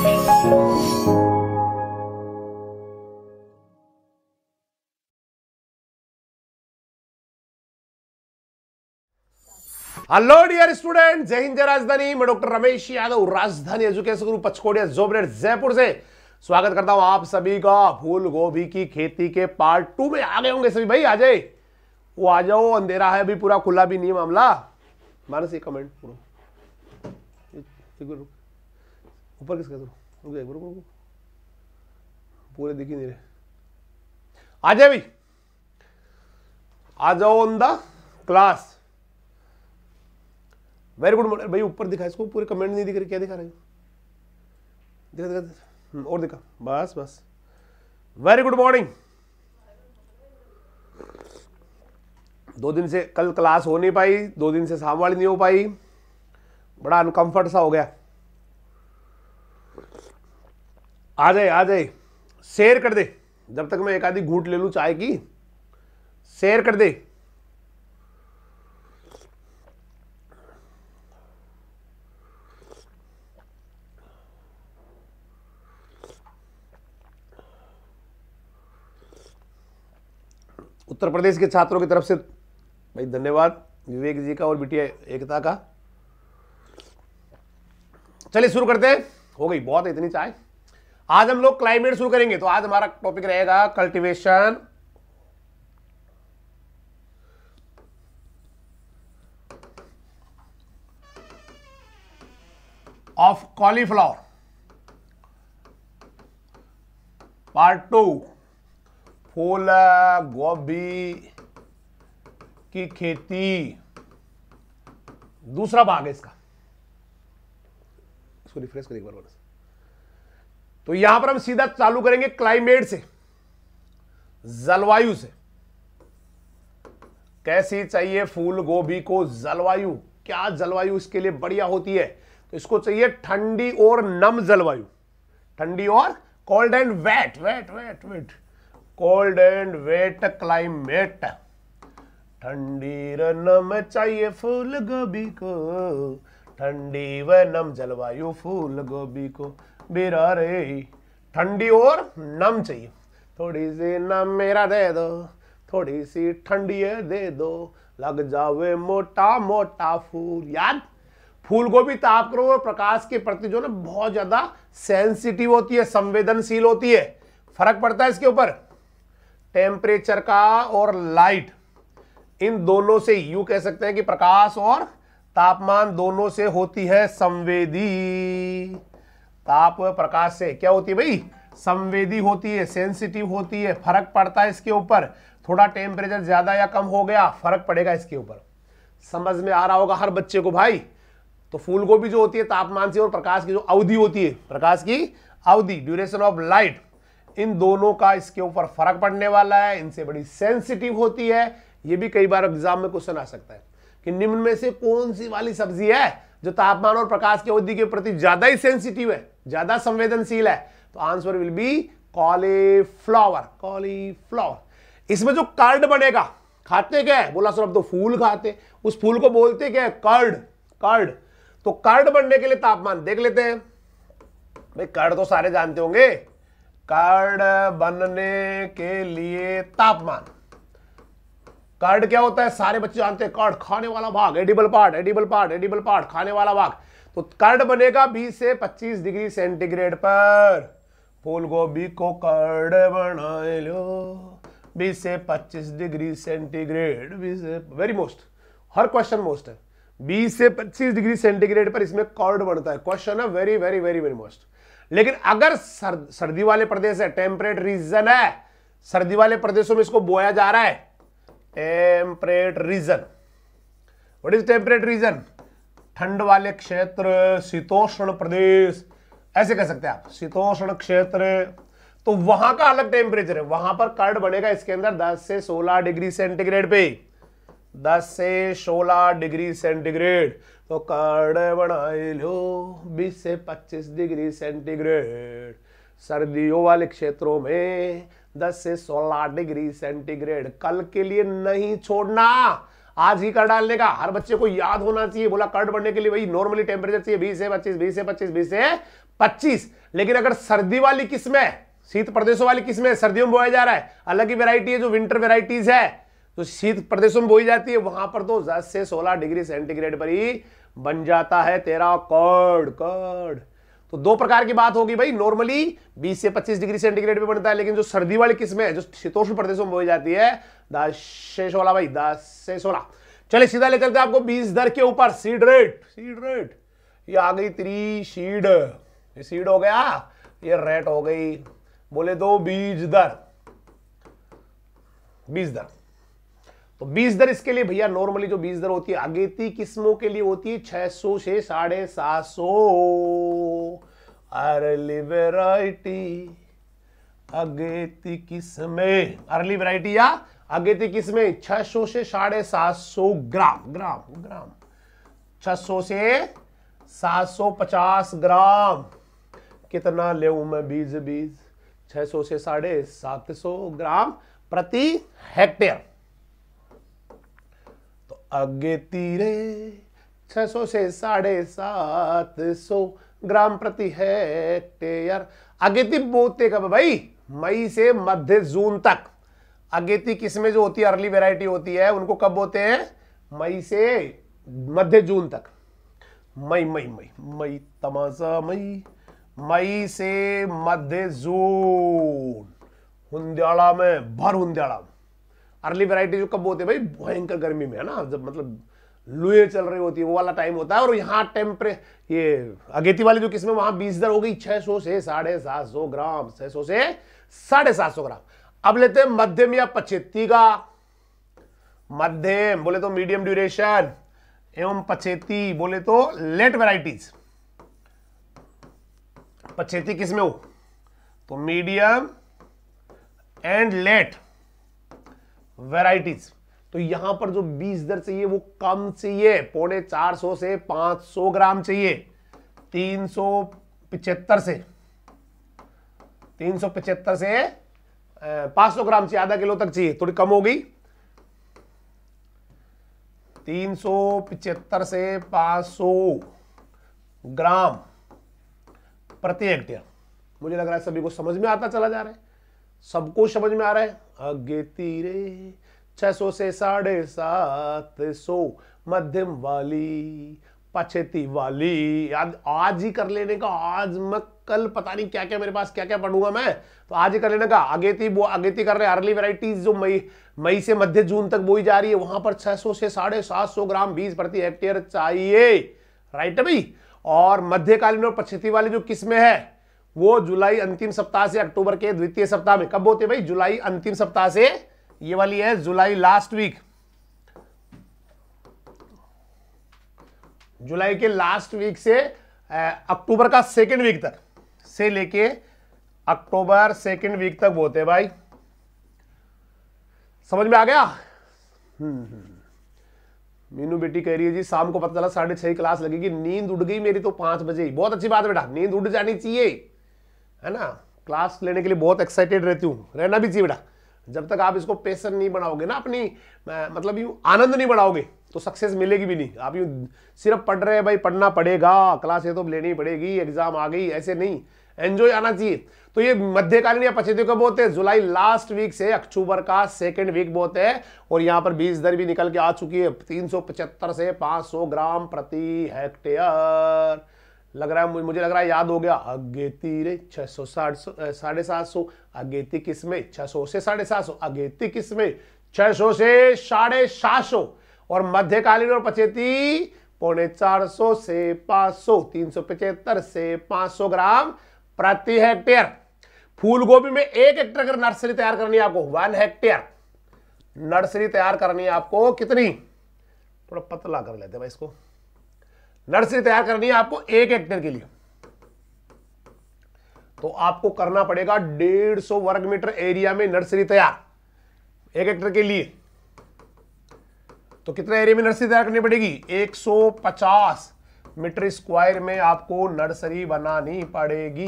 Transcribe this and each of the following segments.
Hello dear student जय हिंद जय राजधानी मैं doctor Ramesh Yadav Rajdhani education group Pachkodiya जोबरेट जयपुर से स्वागत करता हूं आप सभी का फूल गोभी की खेती के पार्ट टू में आ गए होंगे सभी भाई आ जाए वो आ जाओ अंधेरा है अभी पूरा खुला भी नहीं मामला मानस कमेंट पूरा रुक ऊपर किसका करो तो रुक जाए रुको रुको पूरे दिख ही नहीं रहे आ जाए भाई आ जाओ on the class very good model भाई ऊपर दिखा इसको पूरे कमेंट नहीं दिख रही क्या दिखा रहे दिखा दिखा, दिखा। हम्म, और दिखा बस बस वेरी गुड मॉर्निंग दो दिन से कल क्लास हो नहीं पाई दो दिन से शाम वाली नहीं हो पाई बड़ा अनकंफर्ट सा हो गया आ जाए आ जाए शेयर कर दे जब तक मैं एक आधी घूट ले लूँ चाय की शेयर कर दे उत्तर प्रदेश के छात्रों की तरफ से भाई धन्यवाद विवेक जी का और बिटिया एकता का चलिए शुरू करते हैं हो गई बहुत है इतनी चाय आज हम लोग क्लाइमेट शुरू करेंगे तो आज हमारा टॉपिक रहेगा cultivation of cauliflower part two फूल गोभी की खेती दूसरा भाग है इसका इसको रिफ्रेश करिए एक बार तो यहां पर हम सीधा चालू करेंगे क्लाइमेट से जलवायु से कैसी चाहिए फूल गोभी को जलवायु क्या जलवायु इसके लिए बढ़िया होती है तो इसको चाहिए ठंडी और नम जलवायु ठंडी और cold and wet wet wet wet cold and wet climate ठंडी र नम चाहिए फूल गोभी को ठंडी व नम जलवायु फूल गोभी को बिरा रे ठंडी और नम चाहिए थोड़ी सी नम मेरा दे दो थोड़ी सी ठंडी दे दो लग जावे मोटा मोटा फूल याद फूल को भी ताप करो और प्रकाश के प्रति जो ना बहुत ज्यादा सेंसिटिव होती है संवेदनशील होती है फर्क पड़ता है इसके ऊपर टेम्परेचर का और लाइट इन दोनों से यू कह सकते हैं कि प्रकाश और तापमान दोनों से होती है संवेदी ताप प्रकाश से क्या होती है भाई संवेदी होती है सेंसिटिव होती है फर्क पड़ता है इसके ऊपर थोड़ा टेम्परेचर ज्यादा या कम हो गया फर्क पड़ेगा इसके ऊपर समझ में आ रहा होगा हर बच्चे को भाई तो फूल गोभी जो होती है तापमान से और प्रकाश की जो अवधि होती है प्रकाश की अवधि ड्यूरेशन ऑफ लाइट इन दोनों का इसके ऊपर फर्क पड़ने वाला है इनसे बड़ी सेंसिटिव होती है ये भी कई बार एग्जाम में क्वेश्चन आ सकता है कि निम्न में से कौन सी वाली सब्जी है जो तापमान और प्रकाश की अवधि के प्रति ज्यादा ही सेंसिटिव है ज्यादा संवेदनशील है तो answer will be cauliflower cauliflower इसमें जो कर्ड बनेगा खाते क्या है बोला सर अब तो फूल खाते उस फूल को बोलते क्या है कर्ड कर्ड तो कर्ड बनने के लिए तापमान देख लेते हैं भाई कर्ड तो सारे जानते होंगे कर्ड बनने के लिए तापमान कर्ड क्या होता है सारे बच्चे जानते हैं कर्ड खाने वाला भाग edible part edible part edible part खाने वाला भाग तो कर्ण बनेगा 20 से 25 डिग्री सेंटीग्रेड पर फूल गोभी को कर्ड बना लो 20 से 25 डिग्री सेंटीग्रेड 20 से वेरी मोस्ट हर क्वेश्चन मोस्ट है 20 से 25 डिग्री सेंटीग्रेड पर इसमें कर्ड बनता है क्वेश्चन है very very very very most लेकिन अगर सर, सर्दी वाले प्रदेश है टेम्परेट रीजन है सर्दी वाले प्रदेशों में इसको बोया जा रहा है temperate region what is temperate region ठंड वाले क्षेत्र शीतोष्ण प्रदेश ऐसे कह सकते हैं आप शीतोष्ण क्षेत्र तो वहां का अलग टेम्परेचर है वहां पर कर्ड बनेगा इसके अंदर 10 से 16 डिग्री सेंटीग्रेड पे 10 से 16 डिग्री सेंटीग्रेड तो कर्ड बनाए लो 20 से 25 डिग्री सेंटीग्रेड सर्दियों वाले क्षेत्रों में 10 से 16 डिग्री सेंटीग्रेड कल के लिए नहीं छोड़ना आज ही कर डालने का हर बच्चे को याद होना चाहिए बोला कर्ड बढ़ने के लिए वही नॉर्मली टेम्परेचर चाहिए बीस से पच्चीस बीस से पच्चीस बीस से पच्चीस लेकिन अगर सर्दी वाली किस्में शीत प्रदेशों वाली किस्में सर्दियों में बोया जा रहा है अलग ही वेराइटी है जो विंटर वेराइटीज है तो शीत प्रदेशों में बोई जाती है वहां पर तो दस से सोलह डिग्री सेंटीग्रेड पर ही बन जाता है तेरा कर्ड कर्ड तो दो प्रकार की बात होगी भाई नॉर्मली 20 से 25 डिग्री सेंटीग्रेड पे बनता है लेकिन जो सर्दी वाली किस्में है जो शीतोष्ण प्रदेशों में बोई जाती है दस भाई दस चले सीधा ले चलते आपको बीस दर के ऊपर सीड रेट सीड रेट ये आ गई त्री सीड ये सीड हो गया ये रेट हो गई बोले दो बीज दर बीज दर तो बीज दर इसके लिए भैया नॉर्मली जो बीज दर होती है अगेती किस्मों के लिए होती है 600 से साढ़े सात सौ अर्ली वेराइटी अगेती किसमें अर्ली वेराइटी या अगेती छह सौ से साढ़े सात सौ ग्राम ग्राम ग्राम छह सौ से सात पचास ग्राम कितना ले मैं बीज बीज छह सौ से साढ़े सात सौ ग्राम प्रति हेक्टेयर तो अगेती रे सौ से साढ़े सात सौ ग्राम प्रति हेक्टेयर अगेती बोते कब भाई मई से मध्य जून तक अगेती किसमें जो होती है अर्ली वेराइटी होती है उनको कब बोते हैं मई से मध्य जून तक मई मई मई मई तमाशा मई मई से मध्य जून हुंद्याड़ा में भर हुंद्याड़ा अर्ली वेराइटी जो कब बोते हैं भाई भयंकर गर्मी में है ना जब मतलब लुए चल रही होती है वो वाला टाइम होता है और यहाँ टेम्परे ये अगेती वाली जो किस्म है वहां बीस दर हो गई छह सौ से साढ़े सात सौ ग्राम छह सौ से साढ़े सात सौ ग्राम अब लेते हैं मध्यम या पचेती का मध्यम बोले तो मीडियम ड्यूरेशन एवं पचेती बोले तो लेट वेराइटीज पचेती किसमें हो तो मीडियम एंड लेट वेराइटीज़ तो यहां पर जो बीज दर चाहिए वो कम चाहिए पौने 400 से 500 ग्राम चाहिए तीन से तीन से पांच सौ ग्राम चाहिए आधा किलो तक चाहिए थोड़ी कम हो गई तीन सौ पिछहत्तर से पांच सौ ग्राम प्रति हेक्टेयर मुझे लग रहा है सभी को समझ में आता चला जा रहा है सबको समझ में आ रहा है अगे तीरे छह सौ से साढ़े सात सौ मध्यम वाली पछेती वाली आज आज ही कर लेने का आज मैं कल पता नहीं क्या क्या मेरे पास क्या क्या पढ़ूंगा मैं तो आज ही कर लेने का थी वो थी कर रहे अर्ली वेराइटीज जो मई मई से मध्य जून तक बोई जा रही है वहां पर 600 से साढ़े सात सौ ग्राम बीज प्रति हेक्टेयर चाहिए राइट भाई और मध्यकालीन और पछेती वाली जो किस्में है वो जुलाई अंतिम सप्ताह से अक्टूबर के द्वितीय सप्ताह में कब होते भाई जुलाई अंतिम सप्ताह से ये वाली है जुलाई लास्ट वीक जुलाई के लास्ट वीक से अक्टूबर का सेकेंड वीक तक से लेके अक्टूबर सेकेंड वीक तक बोलते भाई समझ में आ गया हम्म, हम्म, हम्म। मीनू बेटी कह रही है जी शाम को पता चला साढ़े छह क्लास लगेगी नींद उड़ गई मेरी तो पांच बजे ही बहुत अच्छी बात बेटा नींद उड़ जानी चाहिए है ना क्लास लेने के लिए बहुत एक्साइटेड रहती हूँ रहना भी चाहिए बेटा जब तक आप इसको पेशन नहीं बनाओगे ना अपनी मतलब यूँ आनंद नहीं बढ़ाओगे तो सक्सेस मिलेगी भी नहीं आप यूँ सिर्फ पढ़ रहे हैं भाई पढ़ना पड़ेगा क्लास तो लेनी पड़ेगी एग्जाम आ गई ऐसे नहीं एंजॉय आना चाहिए तो ये मध्यकालीन या पचेती कब होते हैं जुलाई लास्ट वीक से अक्टूबर का सेकेंड वीक बहुत है और यहाँ पर बीज दर भी निकल के आ चुकी है तीन से पाँच ग्राम प्रति हेक्टेयर लग रहा है मुझे लग रहा है याद हो गया अगेती रे छह सौ साढ़े सात सौ अगेती किस में छह सौ से साढ़े सात सौ अगेती किस में छह सौ से साढ़े सात सौ और मध्यकालीन और पचेती पौने चार सौ से पांच सौ तीन सौ पचहत्तर से पांच सौ ग्राम प्रति हेक्टेयर फूल गोभी में एक हेक्टेयर अगर नर्सरी तैयार करनी है आपको वन हेक्टेयर नर्सरी तैयार करनी है आपको कितनी थोड़ा पतला कर लेते भाई इसको नर्सरी तैयार करनी है आपको एक हेक्टेयर के लिए तो आपको करना पड़ेगा डेढ़ सौ वर्ग मीटर एरिया में नर्सरी तैयार एक हेक्टेयर के लिए तो कितने एरिया में नर्सरी तैयार करनी पड़ेगी 150 मीटर स्क्वायर में आपको नर्सरी बनानी पड़ेगी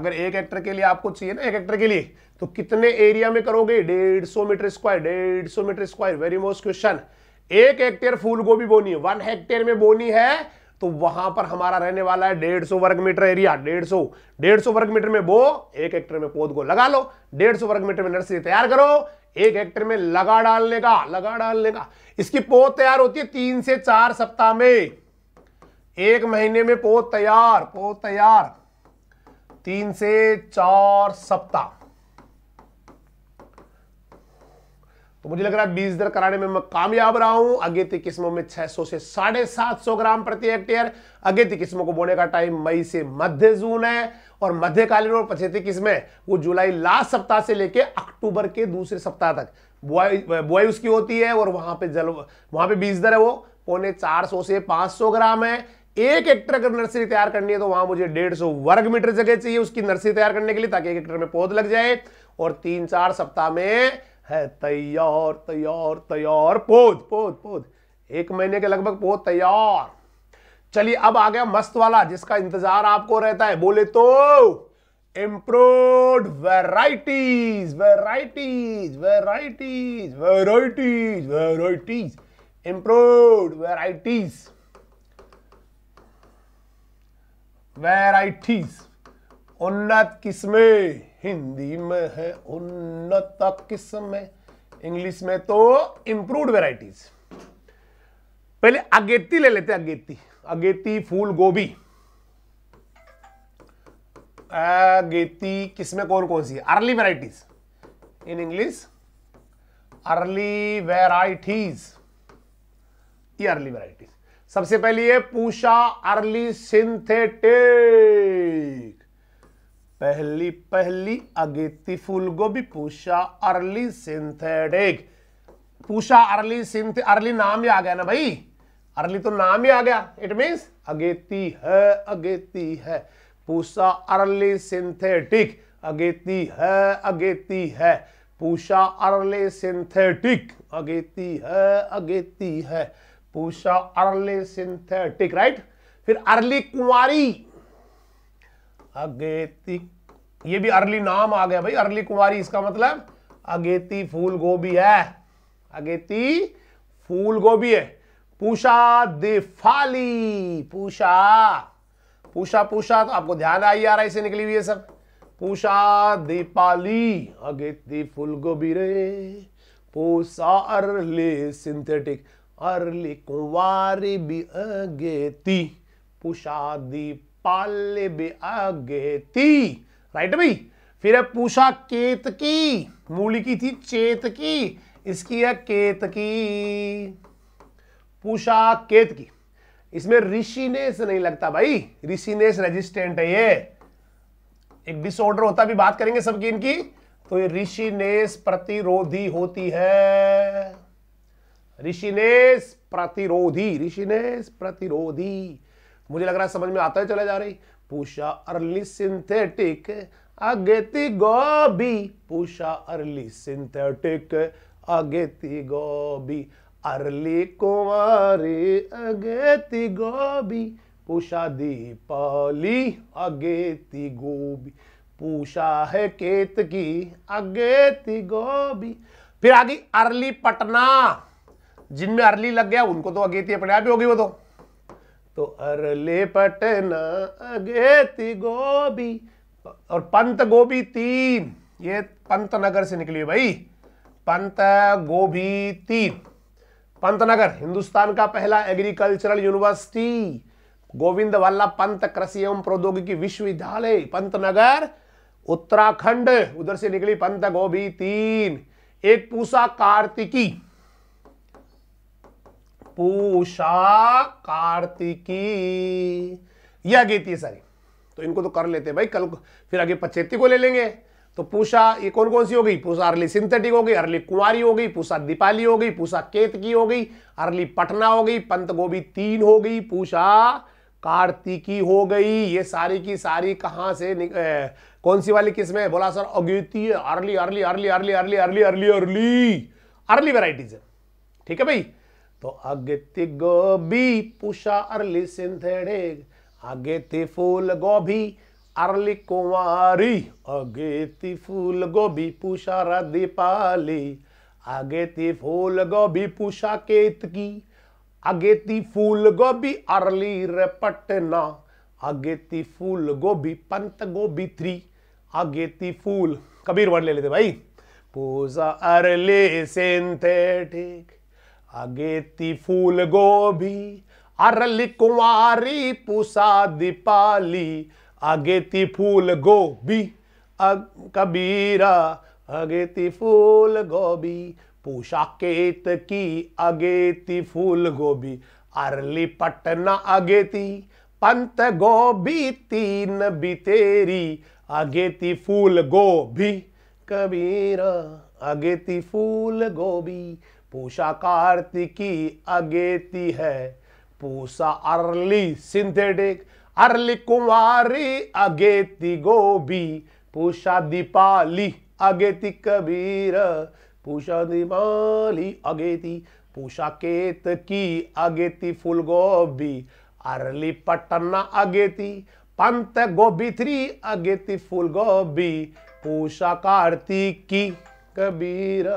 अगर एक हेक्टेयर के लिए आपको चाहिए ना एक हेक्टेयर के लिए तो कितने एरिया में करोगे डेढ़ सौ मीटर स्क्वायर डेढ़ सौ metre square very most question एक हेक्टेयर फूल गोभी बोनी वन हेक्टेयर में बोनी है तो वहां पर हमारा रहने वाला है डेढ़ सौ वर्ग मीटर एरिया डेढ़ सौ डेढ़ सौ वर्ग मीटर में बो एक हेक्टेयर में पौध को लगा लो डेढ़ सौ वर्ग मीटर में नर्सरी तैयार करो एक हेक्टेयर में लगा डालने का लगा डालने का इसकी पौध तैयार होती है तीन से चार सप्ताह में एक महीने में पौध तैयार पौध तैयार तीन से चार सप्ताह तो मुझे लग रहा है बीज दर कराने में मैं कामयाब रहा हूं अगेती किस्मों में 600 से साढ़े सात सौ ग्राम प्रति हेक्टेयर अगेती किस्मों को बोने का टाइम मई से मध्य जून है और मध्यकालीन और पछेती किस्में वो जुलाई लास्ट सप्ताह से लेकर अक्टूबर के दूसरे सप्ताह तक बुआई बुआई उसकी होती है और वहां पे जल वहां पे बीज दर है वो पौने सौ से सौ ग्राम है एक हेक्टर अगर नर्सरी तैयार करनी है तो वहां मुझे डेढ़ सौ वर्ग मीटर जगह चाहिए उसकी नर्सरी तैयार करने के लिए ताकि एक हेक्टर में पौध लग जाए और तीन चार सप्ताह में है तैयार तैयार तैयार पोध पोध पोध एक महीने के लगभग पोध तैयार चलिए अब आ गया मस्त वाला जिसका इंतजार आपको रहता है बोले तो improve varieties varieties varieties varieties varieties improve varieties varieties उन्नत किस्में हिंदी में है उन्नत किस्म इंग्लिश में तो इंप्रूव वेराइटीज पहले अगेती ले लेते अगेती अगेती फूल गोभी अगेती किसमें कौन कौन सी है early varieties in English early varieties ये अर्ली वेराइटीज सबसे पहली ये पूषा अर्ली सिंथेटिक पहली पहली अगेती फूलगोभी Pusa early synthetic Pusa early synth early नाम ही आ गया ना भाई अर्ली तो नाम ही आ गया इट मीन्स अगेती है अगेती है पूषा अर्ली सिंथेटिक अगेती है अगेती है पूषा अर्ली सिंथेटिक अगेती है अगेती है पूषा अर्ली सिंथेटिक राइट फिर अर्ली कुंवारी अगेती ये भी अर्ली नाम आ गया भाई अर्ली कुमारी इसका मतलब अगेती फूल गोभी है अगेती फूल गोभी है पूषा दिफाली पूषा पूषा पूषा तो आपको ध्यान आई आ रहा है इसे निकली हुई है सब पूषा दीपाली अगेती फूल गोभी रे पूषा अर्ली सिंथेटिक अर्ली कुंवारी भी अगेती पूषा दीप पाल्य बेति राइट भाई फिर है पूछा की मूल की थी चेत की इसकी है केत पूछा केत की इसमें ऋषिनेस नहीं लगता भाई ऋषिनेस रेजिस्टेंट है ये एक डिसऑर्डर होता भी बात करेंगे सबकी इनकी तो ये ऋषिनेस प्रतिरोधी होती है ऋषिनेस प्रतिरोधी ऋषिनेस प्रतिरोधी मुझे लग रहा है समझ में आता है चले जा रही पूषा अर्ली सिंथेटिक अगेती गोबी पूषा अर्ली सिंथेटिक अगेती गोबी अर्ली कुमारी अगेती गोबी पूषा दीपाली अगेती गोबी पूषा है केत की अगेती गोबी फिर आ गई अर्ली पटना जिनमें अर्ली लग गया उनको तो अगेती अपने आप ही होगी वो तो तो अरले पटना अगेती गोभी और पंत गोभी तीन ये पंत नगर से निकली भाई पंत गोभी तीन पंत नगर हिंदुस्तान का पहला एग्रीकल्चरल यूनिवर्सिटी गोविंद वाला पंत कृषि एवं प्रौद्योगिकी विश्वविद्यालय पंत नगर उत्तराखंड उधर से निकली पंत गोभी तीन एक पूसा कार्तिकी पूषा कार्तिकी यह गीत है सारी तो इनको तो कर लेते भाई कल फिर आगे पचेती को ले लेंगे तो पूषा ये कौन कौन सी हो गई पूषा अर्ली सिंथेटिक हो गई अर्ली कुंवारी हो गई पूषा दीपाली हो गई पूषा केतकी हो गई अर्ली पटना हो गई पंत गोभी तीन हो गई पूषा कार्तिकी हो गई ये सारी की सारी कहाँ से ए, कौन सी वाली किस्म है बोला सर अगेती early early early early early early early early early varieties है ठीक है भाई तो आगे ती गोभी पुषा अर्ली सिंथेड़े ती फूल गोभी अरली कुमारी आगे ती फूल गोभी पुषा आगे ती फूल गोभी पुषा केत की ती फूल गोभी अरली अर्ली आगे ती फूल गोभी पंत गोभी थ्री आगे ती फूल कबीर वर्ड ले लेते भाई पूजा अरली सिंथेटिक अगेती फूल गोभी अरल कुंवारी पूसा दीपाली अगेती फूल गोभी अग कबीरा अगेती फूल गोभी पूषा केत की अगेती फूल गोभी अरली पटना अगेती पंत गोभी तीन बितेरी अगेती फूल गोभी कबीरा अगेती फूल गोभी पूषा कार्तिकी अगेती है Pusa early synthetic early Kumari अगेती गोभी पूषा दीपाली अगेती कबीर पूषा दीपाली अगेती पूषा केत की अगेती फूल गोभी अर्ली पटना अगेती पंत गोभी थ्री अगेती फूल गोभी पूषा कार्तिकी कबीर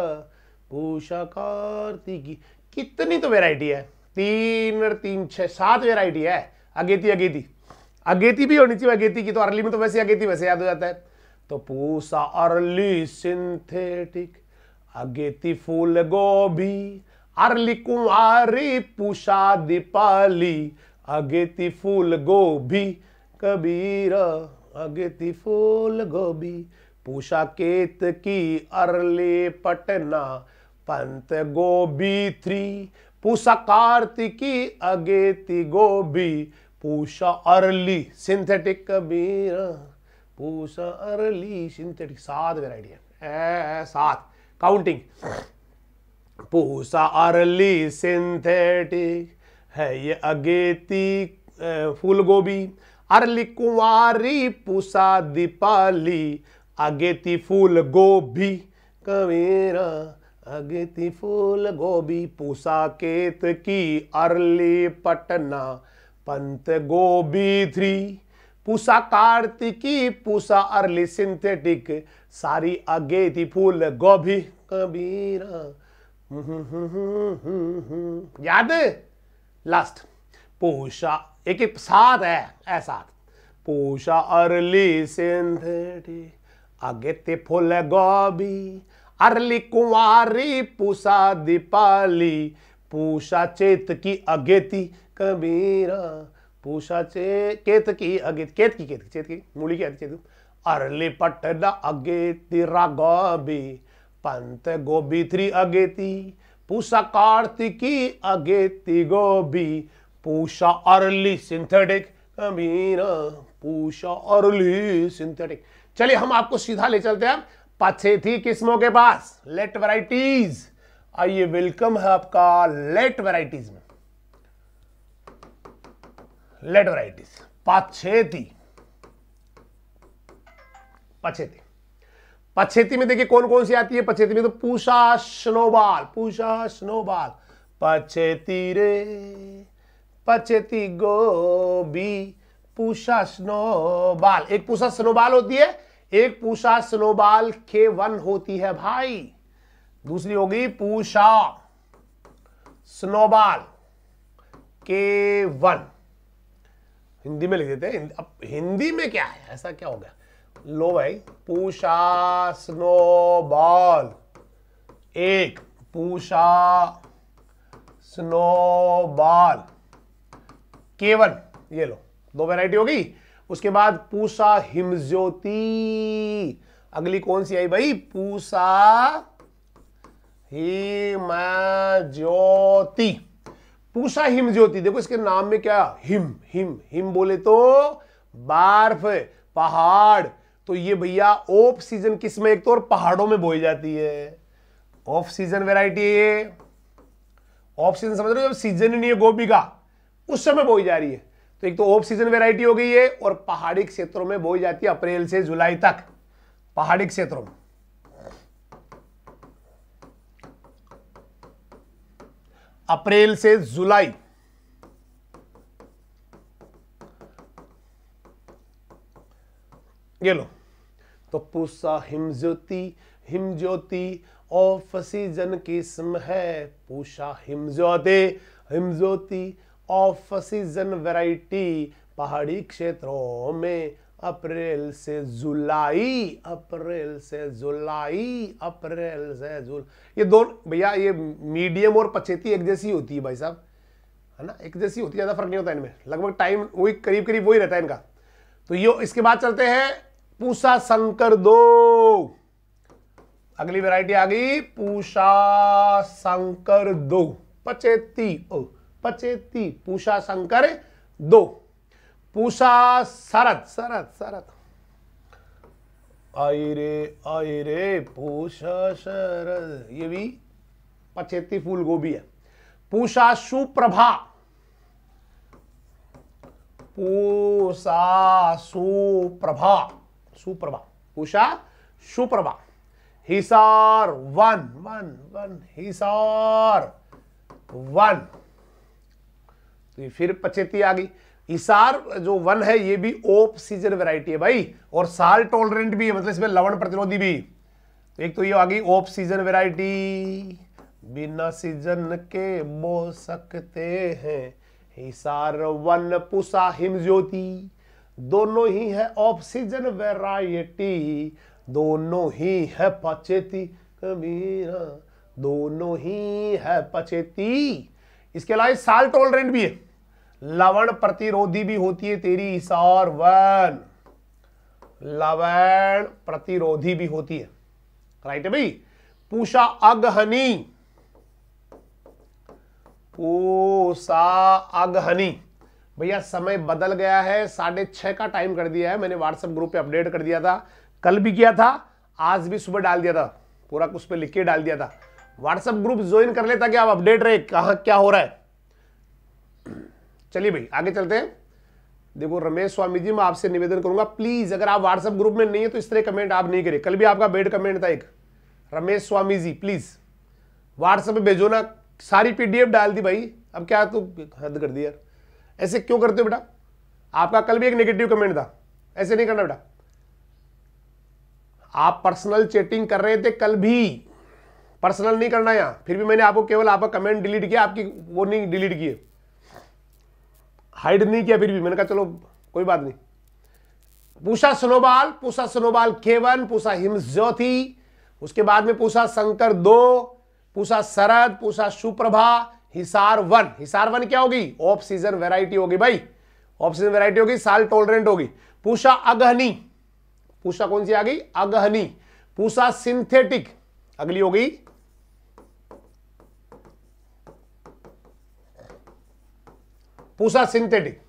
पूषा कार्तिकी कितनी तो वेराइटी है तीन और तीन छः सात वेराइटी है अगेती अगेती अगेती भी होनी चाहिए अगेती की तो अर्ली में तो वैसे अगेती वैसे याद हो जाता है तो पूसा अर्ली सिंथेटिक अगेती फूल गोभी अर्ली कुमारी पूषा दीपाली अगेती फूल गोभी कबीर अगेती फूल गोभी पूषा केत की अर्ली पटना पंत गोभी थ्री पूषा कार्तिकी अगेती गोभी Pusa early synthetic Kabir Pusa early synthetic सात वेराइटी है सात काउंटिंग पूषा अर्ली सिंथेटिक है ये अगेती फूल गोभी अरली कुंवारी पूषा दीपाली अगेती फूल गोभी कबीरा अगति फूल गोभी पूसा केत की अरली पटना पंत गोभी three Pusa Kartiki Pusa early synthetic सारी अगेति फूल गोभी कबीरा हम्म, हम्म, हम्म, याद लास्ट पूषा एक साथ है ऐसा पूषा अरली सिंथेटिक अगेति फूल गोभी अरली कुंवारी पूषा दीपाली पूषा चेत की अगेती कबीरा पूषा चे केत की अगेत केत की केत की चेत की मूली की चेत अरली पटना अगेती रागोबी पंत गोबी थ्री अगेती पूषा कार्तिकी अगेती गोबी Pusa early synthetic Kabira Pusa early synthetic चलिए हम आपको सीधा ले चलते हैं पछेथी किस्मों के पास लेट वराइटीज आइए वेलकम है आपका लेट वराइटीज में लेट वैरायटीज थी पछेती पछेती में देखिए कौन कौन सी आती है पछेती में तो पूषा स्नोबाल पूषा स्नोबाल पछेती रे पछेती गोबी पूषा स्नोबाल एक पूषा स्नोबाल होती है एक पूषा स्नोबाल के वन होती है भाई दूसरी होगी पूषा स्नोबाल के वन हिंदी में लिख देते हैं अब हिंदी में क्या है ऐसा क्या हो गया लो भाई पूषा स्नोबॉल एक पूषा स्नोबॉल केवन ये लो दो वैरायटी होगी उसके बाद पूसा हिमज्योति अगली कौन सी आई भाई पूसा ज्योति पूसा ज्योति देखो इसके नाम में क्या हिम हिम हिम बोले तो बर्फ पहाड़ तो ये भैया ऑफ सीजन किसमें एक तो और पहाड़ों में बोई जाती है ऑफ सीजन वेराइटी ये ऑफ सीजन समझ रहे हो जब सीजन ही नहीं है गोभी का उस समय बोई जा रही है तो एक तो ऑफ सीजन वेराइटी हो गई है और पहाड़ी क्षेत्रों में बोई जाती है अप्रैल से जुलाई तक पहाड़ी क्षेत्रों में अप्रैल से जुलाई ये लो तो पूसा हिमज्योति हिमज्योति ऑफ सीजन किस्म है Pusa Himjyoti Himjyoti off season variety पहाड़ी क्षेत्रों में अप्रैल से जुलाई अप्रैल से जुलाई अप्रैल से जुल ये दोनों भैया ये मीडियम और पचेती एक जैसी होती है भाई साहब है ना एक जैसी होती है ज़्यादा फर्क नहीं होता इनमें लगभग टाइम वही करीब करीब वही रहता है इनका तो ये इसके बाद चलते हैं पूसा शंकर दो अगली वैरायटी आ गई पूषा शंकर दो पचेती ओ पचेती पूषा शंकर दो पूषा शरद शरद शरद आई रे आई रे पूषा शरद ये भी पचेती फूल गोभी है Pusa Suprabha Pusa Suprabha Suprabha Pusa Suprabha Hisar one one one Hisar one तो ये फिर पचेती आ गई इसार जो वन है ये भी ओप सीजन वेराइटी है भाई और साल टॉलरेंट भी है मतलब इसमें लवण प्रतिरोधी भी तो एक तो ये आ गई ओप सीजन वेराइटी बिना सीजन के बो सकते हैं हिसार वन पुसा ज्योति दोनों ही है ऑफ सीजन वेराइटी दोनों ही है पचेती कबीरा दोनों ही है पचेती इसके अलावा साल टॉलरेंट भी है लवण प्रतिरोधी भी होती है तेरी हिसार वन लवण प्रतिरोधी भी होती है राइट है भाई पूषा अगहनी पूषा अगहनी भैया समय बदल गया है साढ़े छह का टाइम कर दिया है मैंने व्हाट्सएप ग्रुप पे अपडेट कर दिया था कल भी किया था आज भी सुबह डाल दिया था पूरा कुछ पे लिख के डाल दिया था व्हाट्सएप ग्रुप ज्वाइन कर लेता कि आप अपडेट रहे कहा क्या हो रहा है चलिए भाई आगे चलते हैं देखो रमेश स्वामी जी मैं आपसे निवेदन करूंगा प्लीज अगर आप व्हाट्सएप ग्रुप में नहीं है तो इस तरह कमेंट आप नहीं करें कल भी आपका बेड कमेंट था एक रमेश स्वामी जी प्लीज व्हाट्सएप पे भेजो ना सारी पीडीएफ डाल दी भाई अब क्या तो हद कर दी यार ऐसे क्यों करते हो बेटा आपका कल भी एक नेगेटिव कमेंट था ऐसे नहीं करना बेटा आप पर्सनल चैटिंग कर रहे थे कल भी पर्सनल नहीं करना यहाँ फिर भी मैंने आपको केवल आपका कमेंट डिलीट किया आपकी वो नहीं डिलीट किए हाइड नहीं किया फिर भी मैंने कहा चलो कोई बात नहीं पूछा सनोबाल पूछा सनोबाल केवन पूछा हिम्स ज्योति उसके बाद में पूछा शंकर दो पूछा शरद पूछा सुप्रभा हिसार वन हिसार वन क्या होगी ऑफ सीजन वेराइटी होगी भाई ऑफ सीजन वेराइटी होगी साल टोलरेंट होगी पूछा अगहनी पूछा कौन सी आ गई अगहनी पूछा सिंथेटिक अगली होगी पूसा सिंथेटिक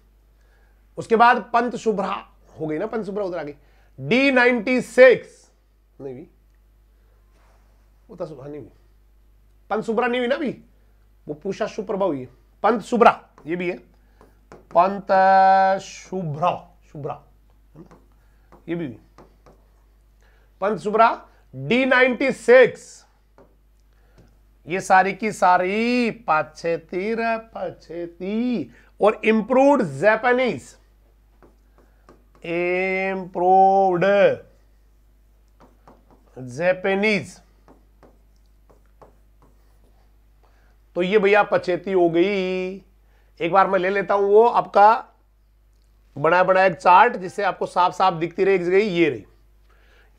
उसके बाद पंत शुभ्रा हो गई ना पंत शुभ्रा उधर आ गई डी नाइनटी सिक्स नहीं भी सुभा तो नहीं हुई पंत शुभ्रा नहीं हुई ना अभी वो पूषा सुप्रभा हुई पंत शुभ्रा ये भी है पंत शुभ्रा शुभ्रा ये भी हुई Pant Shubhra D ninety six ये सारी की सारी पाछे तीर पछेती और इंप्रूव्ड जैपनीज इंप्रूव्ड जैपनीज तो ये भैया पचेती हो गई एक बार मैं ले लेता हूं वो आपका बनाया बनाया एक चार्ट जिससे आपको साफ साफ दिखती रही जगह ये रही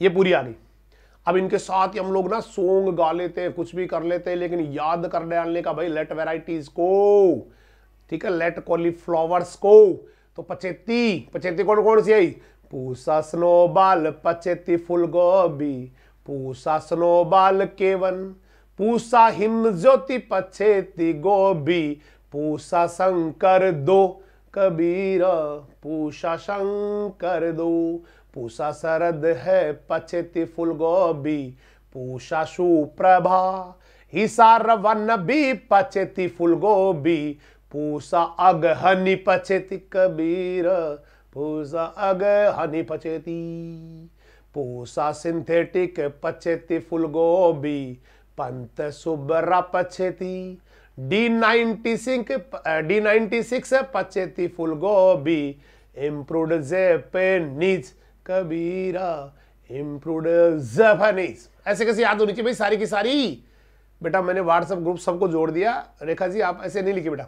ये पूरी आ गई अब इनके साथ ही हम लोग ना सोंग गा लेते हैं कुछ भी कर लेते हैं लेकिन याद कर डालने का भाई लेट वेराइटीज को ठीक है लेट कॉलीफ्लावर्स को तो पचेती पचेती कौन कौन सी आई पूसा स्नोबाल पचेती फुल गोभी पूसा स्नोबाल केवन पूसा हिम ज्योति पचेती गोभी पूसा शंकर दो कबीर पूसा शंकर दो पूसा शरद है पचेती फुल गोभी पूसा सुप्रभा हिसार वन भी पचेती फुल गोभी पूसा अग हनि पचेति कबीर पूसा अग हनि पचेति पूसा सिंथेटिक पचेति फुल गोभी पंत सुबरा पचेति डी नाइनटी सिंक डी नाइनटी सिक्स पचेति फुल गोभी improved Japanese Kabira improved Japanese ऐसे कैसे याद होनी चाहिए भाई सारी की सारी बेटा मैंने व्हाट्सएप ग्रुप सबको जोड़ दिया रेखा जी आप ऐसे नहीं लिखे बेटा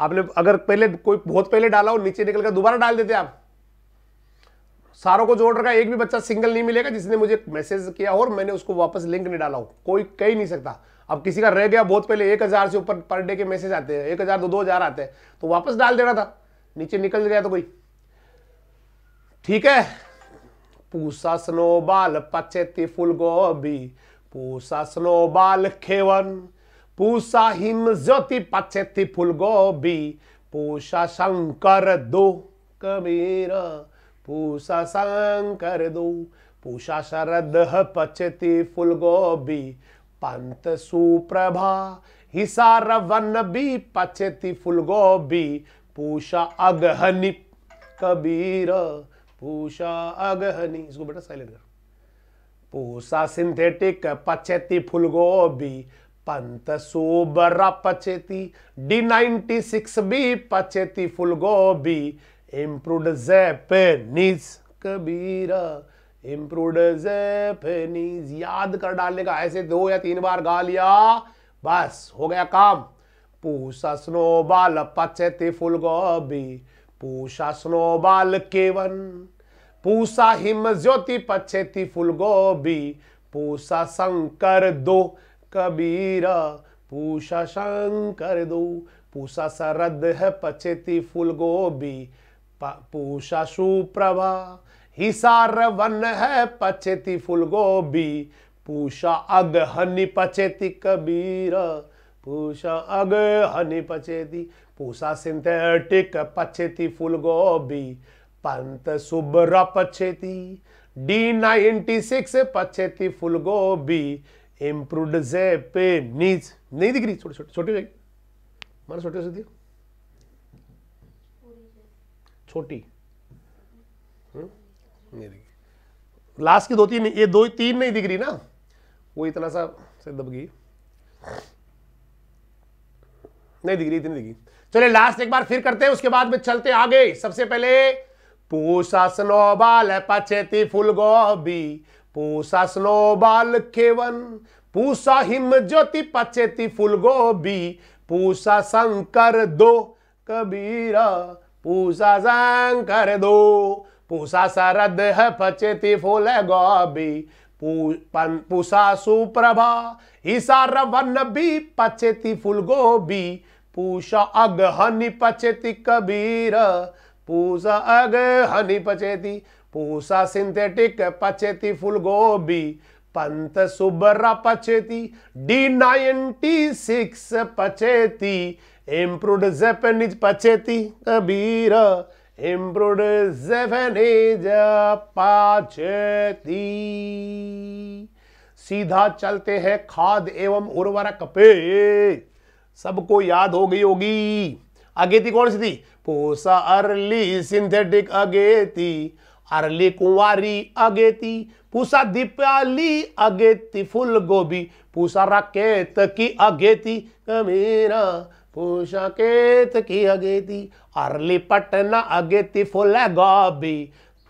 आपने अगर पहले कोई बहुत पहले डाला हो नीचे निकल कर दोबारा डाल देते आप सारों को जोड़ रखा एक भी बच्चा सिंगल नहीं मिलेगा जिसने मुझे मैसेज किया हो और मैंने उसको वापस लिंक नहीं डाला हो कोई कह ही नहीं सकता अब किसी का रह गया बहुत पहले एक हज़ार से ऊपर पर डे के मैसेज आते हैं एक हज़ार दो दो हज़ार आते हैं तो वापस डाल देना था नीचे निकल गया तो कोई ठीक है पूसा स्नोबाल पचेती फूल गोभी पूसा स्नोबाल खेवन पूषा हिम ज्योति थी फूल गोभी पूषा शंकर दो कबीर पूषा शंकर दो पूषा शरद पचे थी फूल गोभी पंत सुप्रभा हिसार वन भी पचे थी फूल गोभी पूषा अगहनी कबीर पूषा अगहनी इसको बेटा साइलेंट कर पूषा सिंथेटिक पचेती फूलगोभी पंत सोबरा पचेती डी नाइनटी सिक्स बी पचेती फुल गोभी improved Japanese Kabira improved Japanese याद कर डालेगा ऐसे दो या तीन बार गा लिया बस हो गया काम पूसा स्नोबाल पचेती फुल गोभी पूसा स्नोबाल केवन पूसा हिम ज्योति पचेती फुल गोभी पूसा शंकर दो कबीरा पूषा शंकर दो पूषा सरद है पचेती फूल गोभी पूषा सुप्रभा हिसार वन है पचेती फूल गोभी पूषा अगहनी पचेती कबीर पूषा अगहनी पचेती पूषा सिंथेटिक पचेती फूल गोभी पंत सुब्रा पचेती डी नाइन्टी सिक्स पचेती फूल गोभी से पे नीच नहीं दिख रही छोटी छोटी छोटी मारा छोटे छोटी से हम्म? छोटी नहीं दिखी लास्ट की दो तीन ये दो तीन नहीं दिख रही ना वो इतना सा से दब गई नहीं दिख रही इतनी दिखी चले लास्ट एक बार फिर करते हैं उसके बाद में चलते आगे सबसे पहले पूषा स्नोबाल पचेती फूल गोभी पूसा स्लो बाल खेवन पूसा हिम ज्योति पचेती फूल गोभी पूसा शंकर दो कबीरा पूसा शंकर दो पूसा शरद है पचेती फूल गोभी पूसा सुप्रभा ईसार वन भी पचेती फूल गोभी पूसा अग हनी पचेती कबीर अग हनी पचेती पूसा सिंथेटिक पचेती फुल गोभी पंत सुबर्रा पचेती डी नाइनटी सिक्स पचेती इम्प्रूवड जेपनीज पचेती कबीर इम्प्रूवड जेपनीज पचेती सीधा चलते हैं खाद एवं उर्वरक पे सबको याद हो गई होगी अगेती कौन सी थी पोसा अर्ली सिंथेटिक अगेती अरली कुंवारी अगेती पूसा दीपाली अगेती फूल गोभी पूसा राकेत की अगेती कमीरा पूसा केत की अगेती अरली पटना अगेती फूल गोभी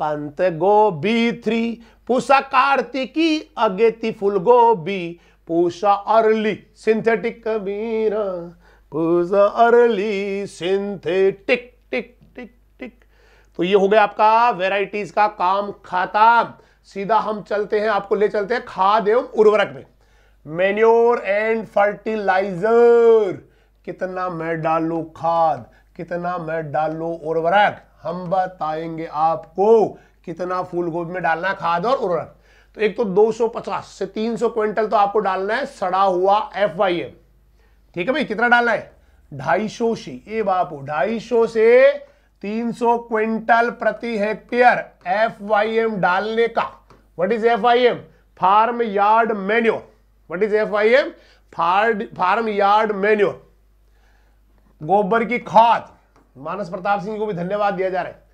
पंत गोभी थ्री पूसा कार्तिकी अगेती फूल गोभी पूसा अरली सिंथेटिक कमीरा पूसा अरली सिंथेटिक तो ये हो गया आपका वेराइटीज का काम खाता सीधा हम चलते हैं आपको ले चलते हैं खाद एवं उर्वरक में मेन्योर एंड फर्टिलाइजर कितना मैं डालू खाद कितना मैं डालू उर्वरक हम बताएंगे आपको कितना फूल गोभी में डालना है खाद और उर्वरक तो एक तो 250 से 300 क्विंटल तो आपको डालना है सड़ा हुआ एफ एम ठीक है भाई कितना डालना है ढाई सौ से ए बापू ढाई सौ से 300 क्विंटल प्रति हेक्टेयर एम डालने का what is F farmyard manure what is FYM farmyard manure गोबर की खाद मानस प्रताप सिंह को भी धन्यवाद दिया जा रहा है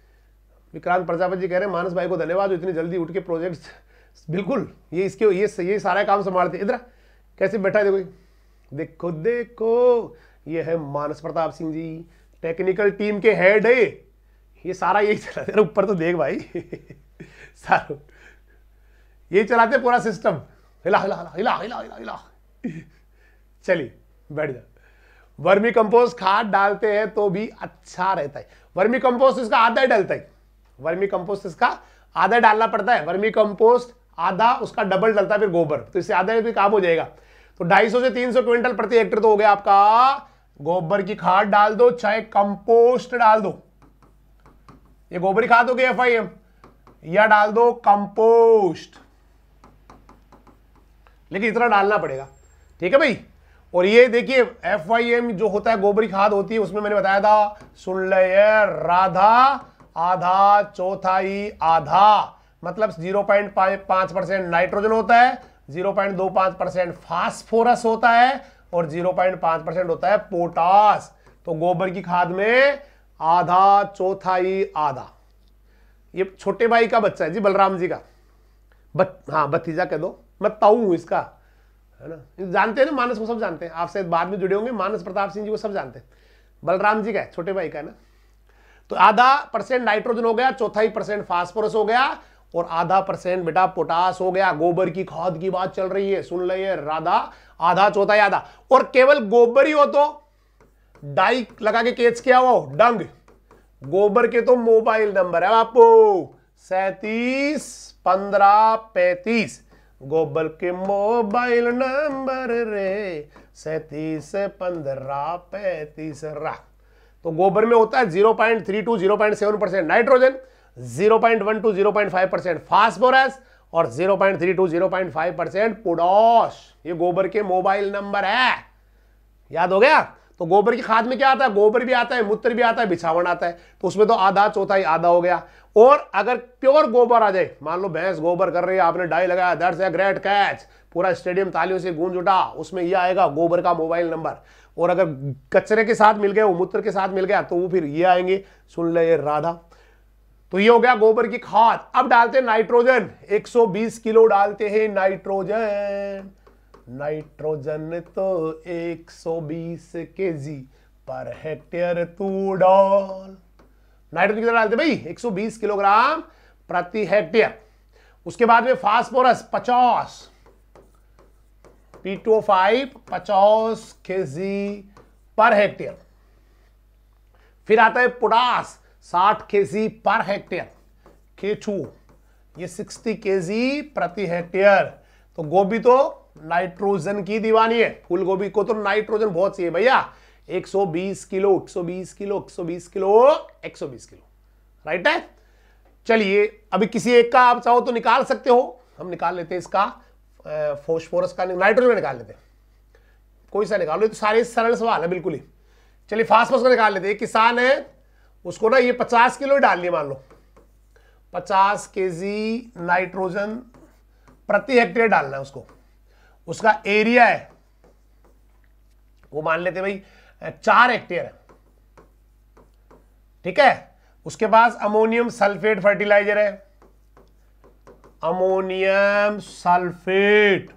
विक्रांत प्रजापति जी कह रहे हैं मानस भाई को धन्यवाद इतनी जल्दी उठ के प्रोजेक्ट बिल्कुल ये इसके ये ये सारा काम संभालते इधर कैसे बैठा है देखो देखो देखो ये है मानस प्रताप सिंह जी टेक्निकल टीम के हेड है ये सारा यही चलाते ऊपर तो देख भाई सारो यही चलाते पूरा सिस्टम हिला हिला हिला हिला हिला हिला हिला चलिए बैठ जा वर्मी कंपोस्ट खाद डालते हैं तो भी अच्छा रहता है वर्मी कंपोस्ट इसका आधा डालता है वर्मी कंपोस्ट इसका आधा डालना पड़ता है वर्मी कंपोस्ट आधा उसका डबल डालता है फिर गोबर तो इससे आधा भी काम हो जाएगा तो 250 से 300 क्विंटल प्रति हेक्टर तो हो गया आपका गोबर की खाद डाल दो चाहे कंपोस्ट डाल दो ये गोबर की खाद गई एफ आई एम या डाल दो कंपोस्ट लेकिन इतना डालना पड़ेगा ठीक है भाई और ये देखिए एफ आई एम जो होता है गोबरी खाद होती है उसमें मैंने बताया था सुन ले राधा आधा चौथाई आधा मतलब जीरो पॉइंट पांच परसेंट नाइट्रोजन होता है जीरो पॉइंट दो पांच परसेंट फास्फोरस होता है और 0.5 परसेंट होता है पोटास तो गोबर की खाद में आधा चौथाई आधा ये छोटे भाई का बच्चा है जी बलराम जी का बत हाँ भतीजा कह दो मैं ताऊ हूं इसका है ना जानते हैं ना मानस को सब जानते हैं आपसे बाद में जुड़े होंगे मानस प्रताप सिंह जी को सब जानते हैं बलराम जी का है छोटे भाई का है ना तो आधा परसेंट नाइट्रोजन हो गया चौथाई परसेंट फॉस्फोरस हो गया और आधा परसेंट बेटा पोटास हो गया गोबर की खाद की बात चल रही है सुन लिये राधा आधा चौथा आधा और केवल गोबर ही हो तो डाई लगा के केच क्या हो डंग गोबर के तो मोबाइल नंबर है बापू सैतीस पंद्रह पैतीस गोबर के मोबाइल नंबर रे सैतीस पंद्रह पैतीस रा तो गोबर में होता है zero point three to zero point seven percent nitrogen 0.1 to 0.5 percent phosphorus और 0.3 टू 0.5 परसेंट पोडोश ये गोबर के मोबाइल नंबर है याद हो गया तो गोबर की खाद में क्या आता है गोबर भी आता है मूत्र भी आता है बिछावन आता है तो उसमें तो आधा चौथाई आधा हो गया और अगर प्योर गोबर आ जाए मान लो भैंस गोबर कर रही है आपने डाई लगाया दैट्स अ ग्रेट कैच पूरा स्टेडियम तालियों से गूंज उठा उसमें यह आएगा गोबर का मोबाइल नंबर और अगर कचरे के साथ मिल गया वो मूत्र के साथ मिल गया तो वो फिर ये आएंगे सुन ले ये राधा तो ये हो गया गोबर की खाद अब डालते हैं नाइट्रोजन 120 किलो डालते हैं नाइट्रोजन नाइट्रोजन तो 120 केजी पर हेक्टेयर तू डाल नाइट्रोजन कितना डालते भाई 120 किलोग्राम प्रति हेक्टेयर उसके बाद में फास्फोरस 50 फाइव पचास के पर हेक्टेयर फिर आता है पोटास साठ के जी पर हेक्टेयर के ये सिक्सटी के जी प्रति हेक्टेयर तो गोभी तो नाइट्रोजन की दीवानी है फूल गोभी को तो नाइट्रोजन बहुत सी है भैया 120 kilo 120 kilo 120 kilo 120 kilo right है चलिए अभी किसी एक का आप चाहो तो निकाल सकते हो हम निकाल लेते हैं इसका फोस्फोरस का नाइट्रोजन में निकाल लेते हैं कोई सा निकालो तो सारे सरल सवाल है बिल्कुल ही चलिए फास्फोरस का निकाल लेते हैं किसान है उसको ना ये पचास किलो डालनी मान लो पचास के जी नाइट्रोजन प्रति हेक्टेयर डालना है उसको उसका एरिया है वो मान लेते भाई चार हेक्टेयर है ठीक है उसके पास अमोनियम सल्फेट फर्टिलाइजर है अमोनियम सल्फेट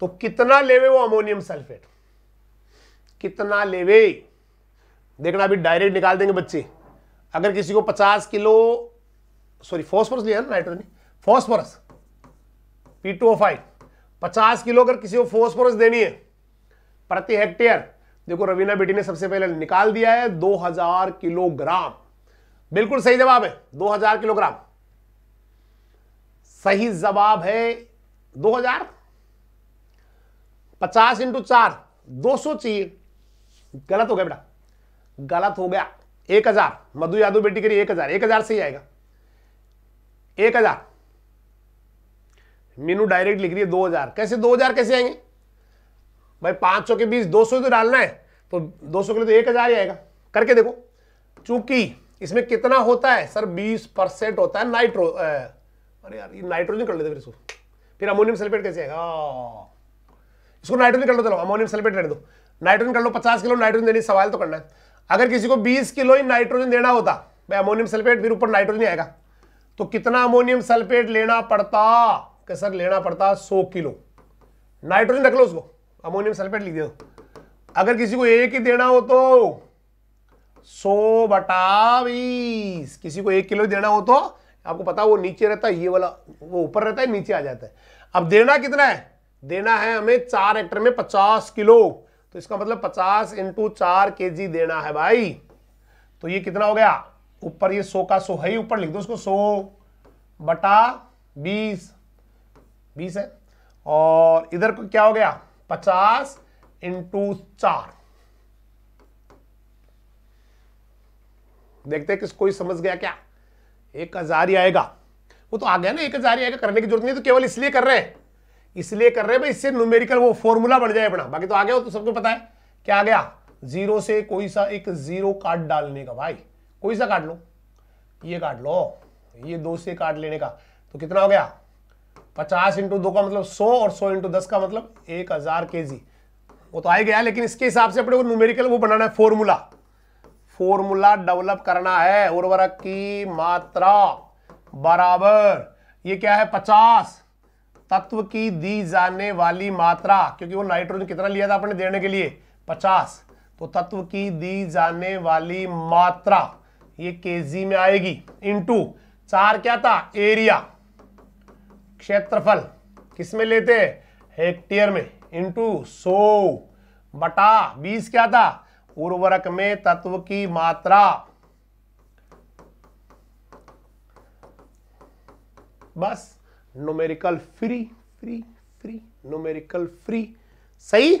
तो कितना लेवे वो अमोनियम सल्फेट कितना लेवे देखना अभी डायरेक्ट निकाल देंगे बच्चे अगर किसी को 50 किलो सॉरी फॉस्फोरस लिया ना nitrogen phosphorus P two five पचास किलो अगर किसी को फॉस्फोरस देनी है प्रति हेक्टेयर देखो रवीना बेटी ने सबसे पहले निकाल दिया है 2000 किलोग्राम बिल्कुल सही जवाब है 2000 किलोग्राम सही जवाब है 2000 पचास इंटू चार दो चाहिए गलत हो गया बेटा गलत हो गया एक हजार मधु यादव बेटी करिए एक हजार एक हजार से ही आएगा एक हजार मीनू डायरेक्ट लिख रही है दो हजार कैसे दो हजार कैसे आएंगे भाई पांच सौ के बीच दो सौ तो डालना है तो दो सौ के लिए तो एक हजार ही आएगा करके देखो चूंकि इसमें कितना होता है सर बीस परसेंट होता है नाइट्रो अरे यार ये नाइट्रोजन कर लेते फिर इसको फिर अमोनियम सल्फेट कैसे आएगा इसको नाइट्रोजन कर लो चलो अमोनियम सल्फेट रहने दो नाइट्रोजन कर लो पचास किलो नाइट्रोजन देने सवाल तो करना है अगर किसी को 20 किलो ही नाइट्रोजन देना होता भाई अमोनियम सल्फेट फिर ऊपर नाइट्रोजन आएगा तो कितना अमोनियम सल्फेट लेना पड़ता कि सर लेना पड़ता 100 किलो नाइट्रोजन रख लो उसको अमोनियम सल्फेट लिख दो अगर किसी को एक ही देना हो तो 100 बटा बीस किसी को एक किलो देना हो तो आपको पता वो नीचे रहता है ये वाला वो ऊपर रहता है नीचे आ जाता है अब देना कितना है देना है हमें चार हेक्टर में पचास किलो तो इसका मतलब पचास इंटू चार के जी देना है भाई तो ये कितना हो गया ऊपर ये सो का सो है ही ऊपर लिख दो उसको सो बटा बीस बीस है और इधर को क्या हो गया पचास इंटू चार देखते किस कोई समझ गया क्या एक हजार ही आएगा वो तो आ गया ना एक हजार ही आएगा करने की जरूरत नहीं तो केवल इसलिए कर रहे हैं इसलिए कर रहे हैं भाई इससे न्यूमेरिकल वो फॉर्मूला बन जाए अपना बाकी तो आ गया हो तो सबको पता है क्या आ गया जीरो से कोई सा एक जीरो काट डालने का भाई कोई सा काट लो ये काट लो ये दो से काट लेने का तो कितना हो गया पचास इंटू दो का मतलब सौ और सौ इंटू दस का मतलब एक हजार के जी वो तो आ गया लेकिन इसके हिसाब से अपने को न्यूमेरिकल वो बनाना है फॉर्मूला फॉर्मूला डेवलप करना है उर्वरक की मात्रा बराबर ये क्या है पचास तत्व की दी जाने वाली मात्रा क्योंकि वो नाइट्रोजन कितना लिया था अपने देने के लिए 50 तो तत्व की दी जाने वाली मात्रा ये केजी में आएगी इनटू चार क्या था एरिया क्षेत्रफल किसमें लेते हेक्टेयर में इंटू सो बटा बीस क्या था उर्वरक में तत्व की मात्रा बस numerical free free free numerical free सही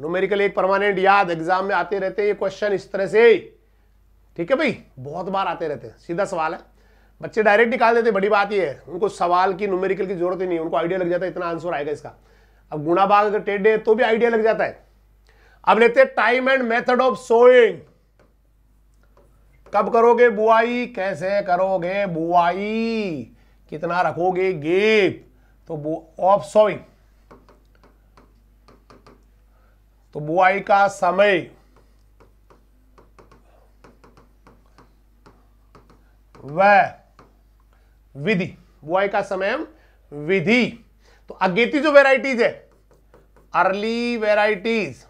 नोमेरिकल एक परमानेंट याद एग्जाम में आते रहते हैं ये क्वेश्चन इस तरह से ठीक है भाई बहुत बार आते रहते हैं सीधा सवाल है बच्चे डायरेक्ट निकाल देते बड़ी बात ये है उनको सवाल की नोमेरिकल की जरूरत ही नहीं उनको आइडिया लग जाता है इतना आंसर आएगा इसका अब गुणा भाग अगर टेढ़े तो भी आइडिया लग जाता है अब लेते हैं time and method of sowing कब करोगे बुआई कैसे करोगे बुआई कितना रखोगे गेप तो ऑफ सॉइंग तो बुआई का समय वह विधि बुआई का समय विधि तो अगेती जो वेराइटीज है अर्ली वेराइटीज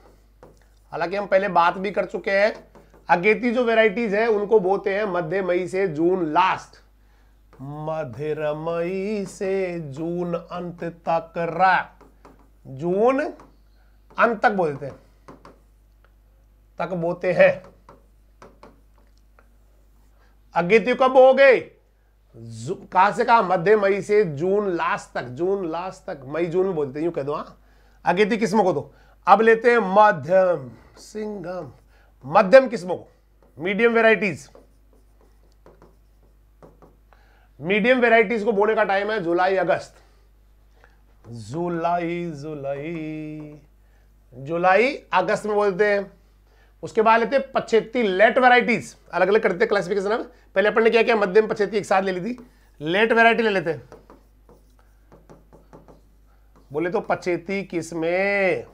हालांकि हम पहले बात भी कर चुके हैं अगेती जो वेराइटीज है उनको बोते हैं मध्य मई से जून लास्ट मधिर मई से जून अंत तक रा जून अंत तक बोलते देते हैं तक बोते हैं अगेती कब हो गए कहा से कहा मध्य मई से जून लास्ट तक जून लास्ट तक मई जून में बोल देते यूं कह दो हाँ अगेती किस्मों को दो अब लेते हैं मध्यम सिंगम मध्यम किस्मों को मीडियम वेराइटीज़ मीडियम वेराइटीज को बोने का टाइम है जुलाई अगस्त जुलाई जुलाई जुलाई अगस्त में बोलते हैं उसके बाद लेते हैं पचेती लेट वेराइटीज अलग अलग करते क्लासिफिकेशन अब पहले अपन ने क्या किया मध्यम पचेती एक साथ ले ली थी लेट वेराइटी ले लेते हैं बोले तो पचेती किस में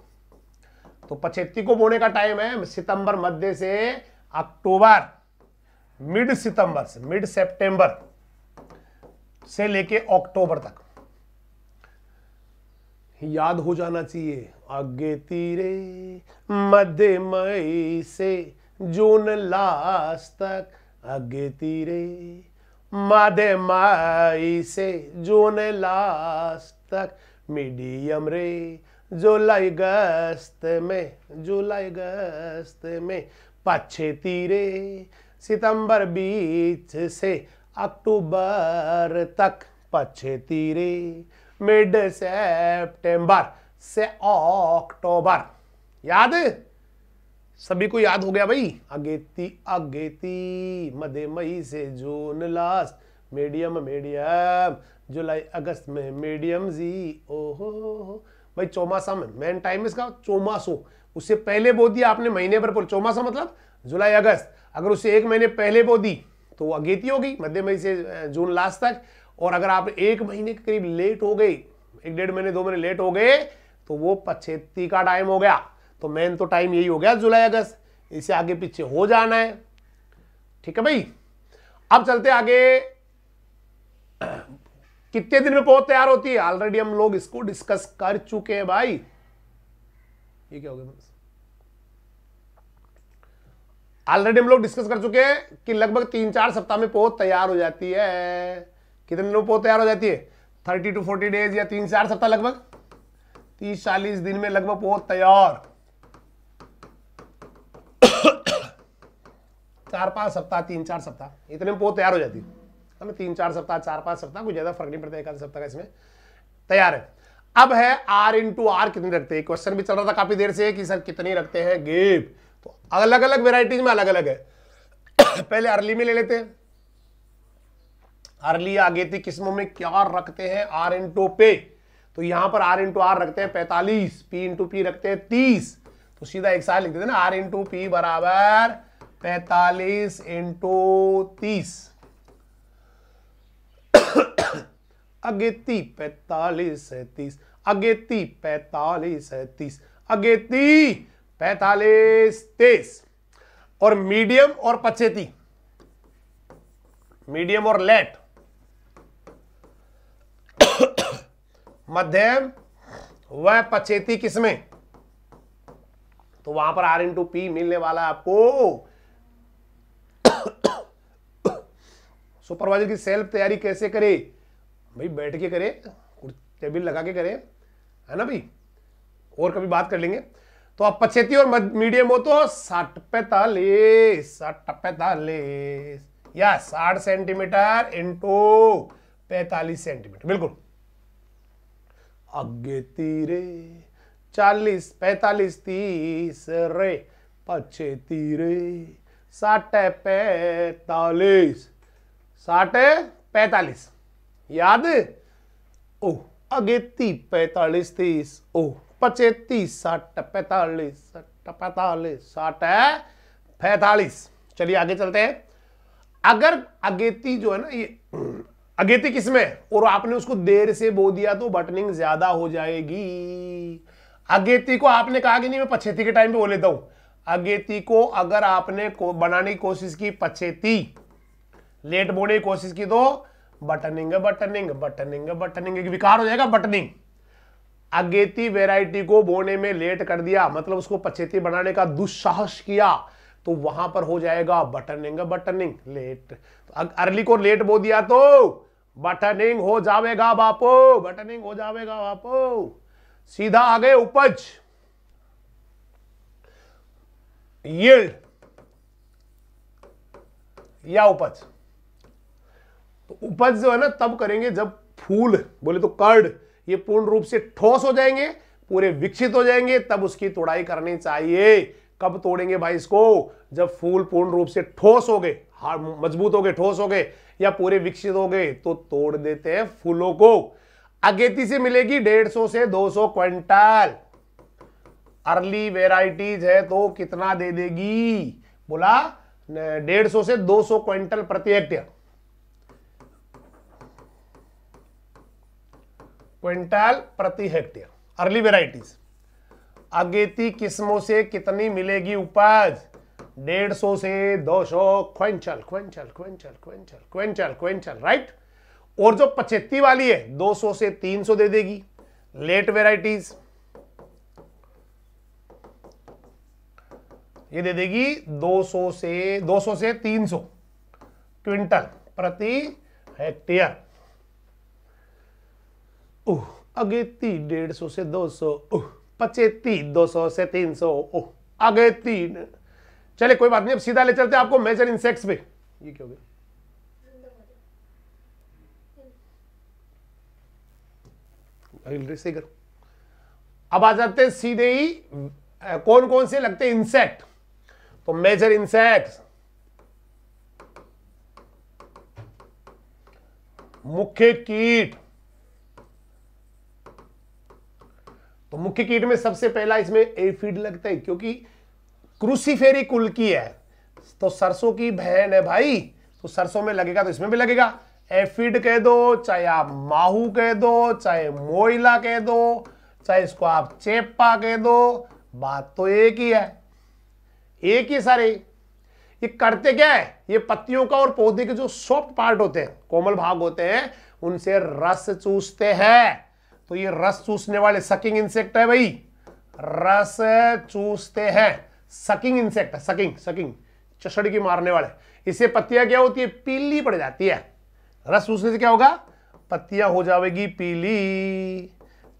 तो पचेती को बोने का टाइम है सितंबर मध्य से अक्टूबर मिड सितंबर से मिड सितंबर से लेके अक्टूबर तक याद हो जाना चाहिए आगे तीरे मध्य मई से जून लास्ट तक आगे तीरे मध्य मई से जून लास्ट तक मीडियम रे जुलाई अगस्त में जुलाई अगस्त में पछे तीरे सितंबर बीच से अक्टूबर तक पछे तीरे मिड सेप्टेम्बर से अक्टूबर याद सभी को याद हो गया भाई अगेती अगेती मध्य मई से जून लास्ट मीडियम मीडियम जुलाई अगस्त में मीडियम जी ओहो भाई चौमासा में मेन टाइम इसका चौमासो उससे पहले बो दिया आपने महीने पर चौमासा मतलब जुलाई अगस्त अगर उसे एक महीने पहले बो दी तो वो अगेती होगी मध्य मई से जून लास्ट तक और अगर आप एक महीने के करीब लेट हो गई एक डेढ़ महीने दो महीने लेट हो गए तो वो पछेती का टाइम हो गया तो मेन तो टाइम यही हो गया जुलाई अगस्त इसे आगे पीछे हो जाना है ठीक है भाई अब चलते आगे कितने दिन में पौध तैयार होती है ऑलरेडी हम लोग इसको डिस्कस कर चुके हैं भाई ये क्या हो गया ऑलरेडी हम लोग डिस्कस कर चुके हैं कि लगभग तीन चार सप्ताह में पोत तैयार हो जाती है कितने दिनों पोत तैयार हो जाती है थर्टी टू फोर्टी डेज या तीन चार सप्ताह लगभग तीस चालीस दिन में लगभग पोत तैयार चार पांच सप्ताह तीन चार सप्ताह इतने में पोत तैयार हो जाती है हमें तीन चार सप्ताह चार पांच सप्ताह कुछ ज्यादा फर्क नहीं पड़ता एक सप्ताह का इसमें तैयार है अब है आर इंटू आर कितने रखते हैं क्वेश्चन भी चल रहा था काफी देर से कि सर कितनी रखते हैं गेप तो अलग अलग वेराइटीज में अलग अलग है पहले अर्ली में ले लेते हैं अर्ली थी किस्मों में क्या रखते हैं आर इंटू पे तो यहां पर आर इंटू आर रखते हैं पैतालीस पी इंटू पी रखते हैं तीस तो सीधा एक साथ लिख देते ना आर इंटू पी बराबर पैतालीस इंटू तीस अगेती पैतालीस है तीस अगेती पैतालीस है तीस अगेती पैतालीस तेईस और मीडियम और पचेती मीडियम और लेट मध्यम वह पचेती किसमें तो वहां पर आर इंटू पी मिलने वाला आपको सुपरवाइजर की सेल्फ तैयारी कैसे करे भाई बैठ के करे टेबिल लगा के करे है ना भाई और कभी बात कर लेंगे तो आप पछेती और मीडियम हो तो साठ पैतालीस साठ पैतालीस या साठ सेंटीमीटर इंटू पैतालीस सेंटीमीटर बिल्कुल अगे तीरे चालीस पैतालीस तीस रे पछे तीरे साठ पैतालीस साठ पैतालीस याद ओ अगे ती पैतालीस तीस ओह पचेती साठ पैतालीस साठ पैतालीस साठ पैतालीस चलिए आगे चलते हैं अगर अगेती जो है ना ये अगेती किसमें और आपने उसको देर से बो दिया तो बटनिंग ज्यादा हो जाएगी अगेती को आपने कहा कि नहीं मैं पछेती के टाइम पे बोल लेता हूं अगेती को अगर आपने को बनाने की कोशिश की पछेती लेट बोने की कोशिश की तो बटनिंग बटनिंग बटनिंग बटनिंग विकार हो जाएगा बटनिंग अगेती वेराइटी को बोने में लेट कर दिया मतलब उसको पछेती बनाने का दुस्साहस किया तो वहां पर हो जाएगा बटनिंग बटनिंग लेट तो अर्ली को लेट बो दिया तो बटनिंग हो जाएगा बापो बटनिंग हो जाएगा बापो सीधा आ गए उपज या उपज तो उपज जो है ना तब करेंगे जब फूल बोले तो कर्ड ये पूर्ण रूप से ठोस हो जाएंगे पूरे विकसित हो जाएंगे तब उसकी तोड़ाई करनी चाहिए कब तोड़ेंगे भाई इसको जब फूल पूर्ण रूप से ठोस हो गए मजबूत हो गए ठोस हो गए या पूरे विकसित हो गए तो तोड़ देते हैं फूलों को अगेती से मिलेगी 150 से 200 क्विंटल अर्ली वेराइटीज है तो कितना दे देगी बोला 150 से 200 क्विंटल प्रति हेक्टेयर क्विंटल प्रति हेक्टेयर अर्ली वेराइटीज अगेती किस्मों से कितनी मिलेगी उपज डेढ़ सौ से दो सौ क्वेंचल क्वेंचल क्वेंचल क्वेंचल क्वेंचल क्वेंचल राइट और जो पचेती वाली है दो सौ से तीन सौ दे देगी लेट वेराइटीज ये दे देगी दो सौ से दो सौ से तीन सौ क्विंटल प्रति हेक्टेयर ओह अगेती डेढ़ सौ से दो सौ ओह पचेती दो सौ से तीन सौ ओह तीन चले कोई बात नहीं अब सीधा ले चलते आपको मेजर इंसेक्ट्स पे ये क्या हो गया करो अब आ जाते हैं सीधे ही कौन कौन से लगते हैं इंसेक्ट तो मेजर इंसेक्ट मुख्य कीट तो मुख्य कीट में सबसे पहला इसमें एफिड लगता है क्योंकि क्रूसीफेरी कुल की है तो सरसों की बहन है भाई तो सरसों में लगेगा तो इसमें भी लगेगा एफिड कह दो चाहे आप माहू कह दो चाहे मोइला कह दो चाहे इसको आप चेपा कह दो बात तो एक ही है एक ही सारे ये करते क्या है ये पत्तियों का और पौधे के जो सॉफ्ट पार्ट होते हैं कोमल भाग होते हैं उनसे रस चूसते हैं तो ये रस चूसने वाले सकिंग इंसेक्ट है भाई रस चूसते हैं सकिंग इंसेक्ट है सकिंग सकिंग चषड़ की मारने वाले इसे पत्तियां क्या होती है पीली पड़ जाती है रस चूसने से क्या होगा पत्तियां हो जाएगी पीली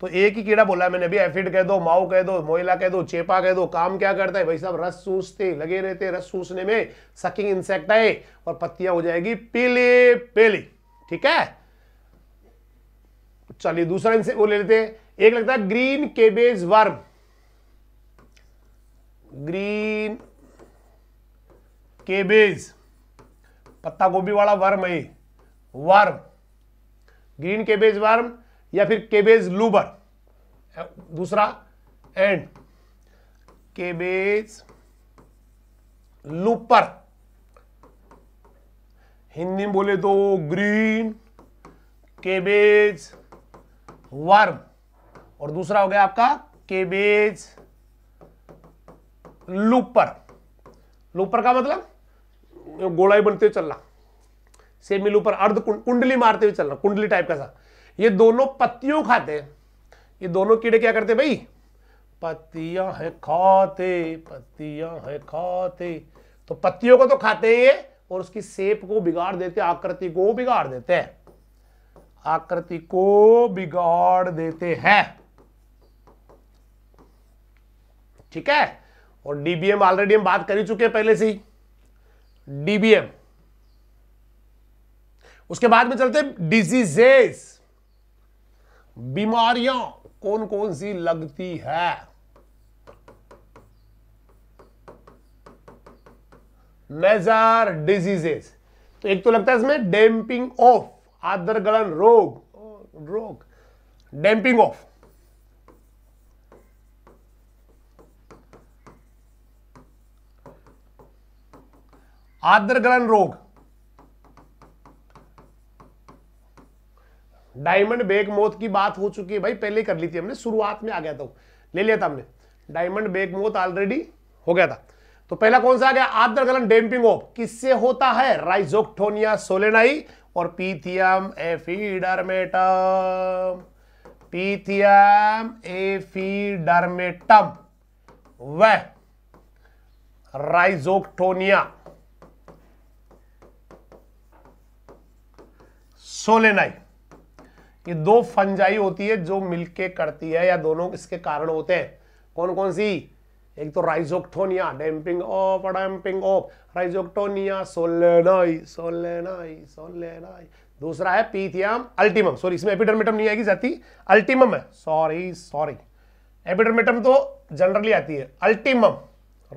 तो एक ही कीड़ा बोला मैंने अभी एफिड कह दो माओ कह दो मोइला कह दो चेपा कह दो काम क्या करता है भाई साहब रस चूसते लगे रहते रस चूसने में सकिंग इंसेक्ट है और पत्तियां हो जाएगी पीली पीली ठीक है चलिए दूसरा इनसे वो ले लेते हैं एक लगता है green cabbage worm green cabbage पत्ता गोभी वाला वर्म है वर्म ग्रीन केबेज वर्म या फिर केबेज लूबर दूसरा एंड केबेज लूपर हिंदी में बोले तो ग्रीन केबेज वर्म और दूसरा हो गया आपका केबेज लूपर लूपर का मतलब गोलाई बनते हुए चलना सेमी लूपर अर्ध कुंडली मारते हुए चलना कुंडली टाइप का सा ये दोनों पत्तियों खाते हैं ये दोनों कीड़े क्या करते भाई पत्तियां है खाते पत्तियां है खाते तो पत्तियों को तो खाते हैं और उसकी सेप को बिगाड़ देते आकृति को बिगाड़ देते हैं आकृति को बिगाड़ देते हैं ठीक है और डीबीएम ऑलरेडी हम बात कर ही चुके हैं पहले से ही डीबीएम उसके बाद में चलते डिजीजेस बीमारियां कौन कौन सी लगती है मेजर डिजीजेस तो एक तो लगता है इसमें डेम्पिंग ऑफ आदर गलन रोग रोग डैम्पिंग ऑफ आदर गलन रोग डायमंड बेग मौत की बात हो चुकी है भाई पहले कर ली थी हमने शुरुआत में आ गया था ले लिया था हमने डायमंड बेग मौत ऑलरेडी हो गया था तो पहला कौन सा आ गया आदर गलन डैम्पिंग ऑफ किससे होता है राइजोक्टोनिया सोलेनाई और पीथियम एफीडर्मेटम पीथियम एफीडर्मेटम वह राइजोक्टोनिया सोलेनाई ये दो फंजाई होती है जो मिलके करती है या दोनों इसके कारण होते हैं कौन कौन सी एक तो Rhizoctonia damping off damping off Rhizoctonia solani solani solani दूसरा है पीथियम अल्टीमम सॉरी इसमें एपिडर्मेटम नहीं आएगी जाती अल्टीमम है सॉरी सॉरी एपिडर्मेटम तो जनरली आती है ultimum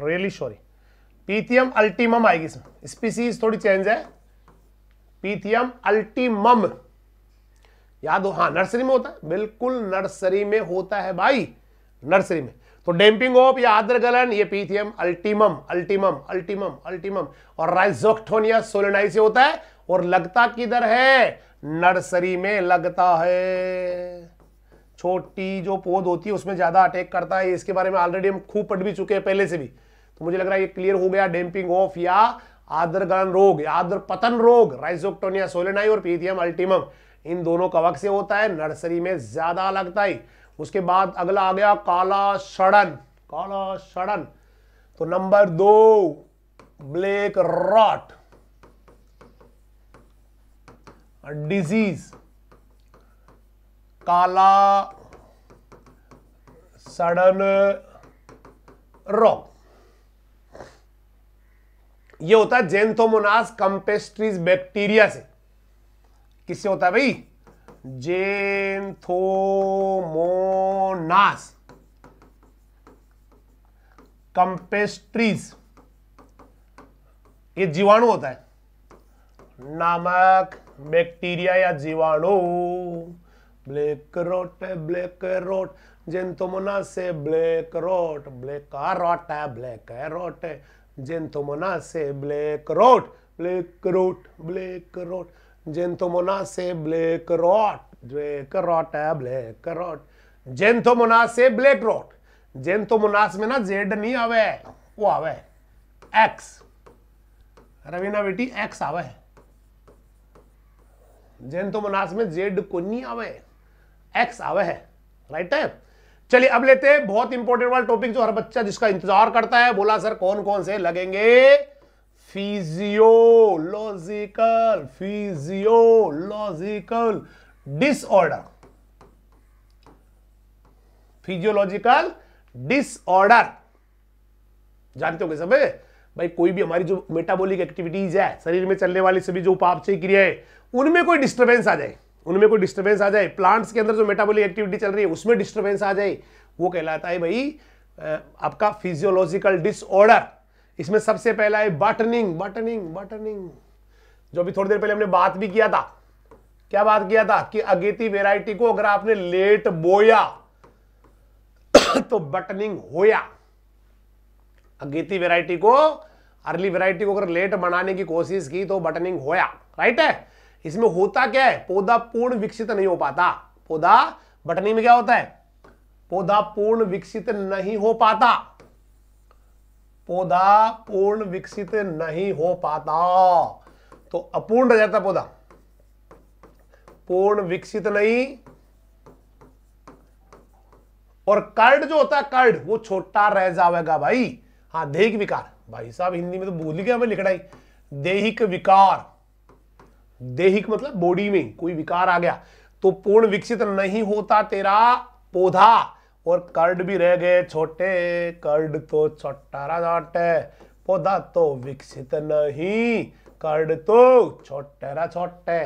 really sorry Pythium ultimum आएगी इसमें स्पीसीज थोड़ी चेंज है पीथियम अल्टीमम याद हो हाँ नर्सरी में होता है बिल्कुल नर्सरी में होता है भाई नर्सरी में तो डेम्पिंग ऑफ या आद्र गलन ये पीथियम अल्टीमम अल्टीमम अल्टीमम अल्टीमम और राइजोक्टोनिया सोलेनाई से होता है और लगता किधर है नर्सरी में लगता है छोटी जो पौध होती है उसमें ज्यादा अटैक करता है इसके बारे में ऑलरेडी हम खूब पढ़ भी चुके हैं पहले से भी तो मुझे लग रहा है ये क्लियर हो गया डेम्पिंग ऑफ या गलन रोग या आद्र पतन रोग राइजोक्टोनिया सोलेनाई और पीथियम अल्टीमम इन दोनों कवक से होता है नर्सरी में ज्यादा लगता है उसके बाद अगला आ गया काला सड़न काला सड़न तो नंबर दो ब्लैक रॉट डिजीज काला सड़न रॉक ये होता है जेंथोमोनास कंपेस्ट्रीज बैक्टीरिया से किससे होता है भाई जेन्थोमोनास कंपेस्ट्रीज ये जीवाणु होता है नामक बैक्टीरिया या जीवाणु black rot black rot Xanthomonas से ब्लैक रोट ब्लैक रोट है ब्लैक रोट जेंथोमोना से black rot black rot black rot जेंथोमोनासे ब्लैक रॉट ब्लैक रॉट है ब्लैक रॉट जेंथोमोनास से ब्लैक रॉट जेंथोमोनास में ना जेड नहीं आवे वो आवे एक्स रवीना बेटी एक्स आवे जेंथोमोनास में जेड को नहीं आवे एक्स आवे है राइट है eh? चलिए अब लेते हैं बहुत इंपॉर्टेंट वाला टॉपिक जो हर बच्चा जिसका इंतजार करता है बोला सर कौन कौन से लगेंगे physiological physiological disorder physiological disorder जानते होंगे सब भाई कोई भी हमारी जो मेटाबॉलिक एक्टिविटीज है शरीर में चलने वाली सभी जो उपापचय क्रियाएं उनमें कोई डिस्टर्बेंस आ जाए उनमें कोई डिस्टर्बेंस आ जाए प्लांट्स के अंदर जो मेटाबॉलिक एक्टिविटी चल रही है उसमें डिस्टर्बेंस आ जाए वो कहलाता है भाई आपका फिजियोलॉजिकल डिसऑर्डर इसमें सबसे पहला है बटनिंग बटनिंग बटनिंग जो भी थोड़ी देर पहले हमने बात भी किया था क्या बात किया था कि अगेती वेराइटी को अगर आपने लेट बोया तो बटनिंग होया अगेती वेराइटी को अर्ली वेराइटी को अगर लेट बनाने की कोशिश की तो बटनिंग होया राइट है इसमें होता क्या है पौधा पूर्ण विकसित नहीं हो पाता पौधा बटनिंग में क्या होता है पौधा पूर्ण विकसित नहीं हो पाता पौधा पूर्ण विकसित नहीं हो पाता तो अपूर्ण रह जाता पौधा पूर्ण विकसित नहीं और कर्ड जो होता है कर्ड वो छोटा रह जाएगा भाई हाँ देहिक विकार भाई साहब हिंदी में तो भूल गया हमें लिखना ही देहिक विकार देहिक मतलब बॉडी में कोई विकार आ गया तो पूर्ण विकसित नहीं होता तेरा पौधा और कर्ड भी रह गए छोटे कर्ड तो छोटारा छोटे पौधा तो विकसित नहीं कर्ड तो छोटेरा छोटे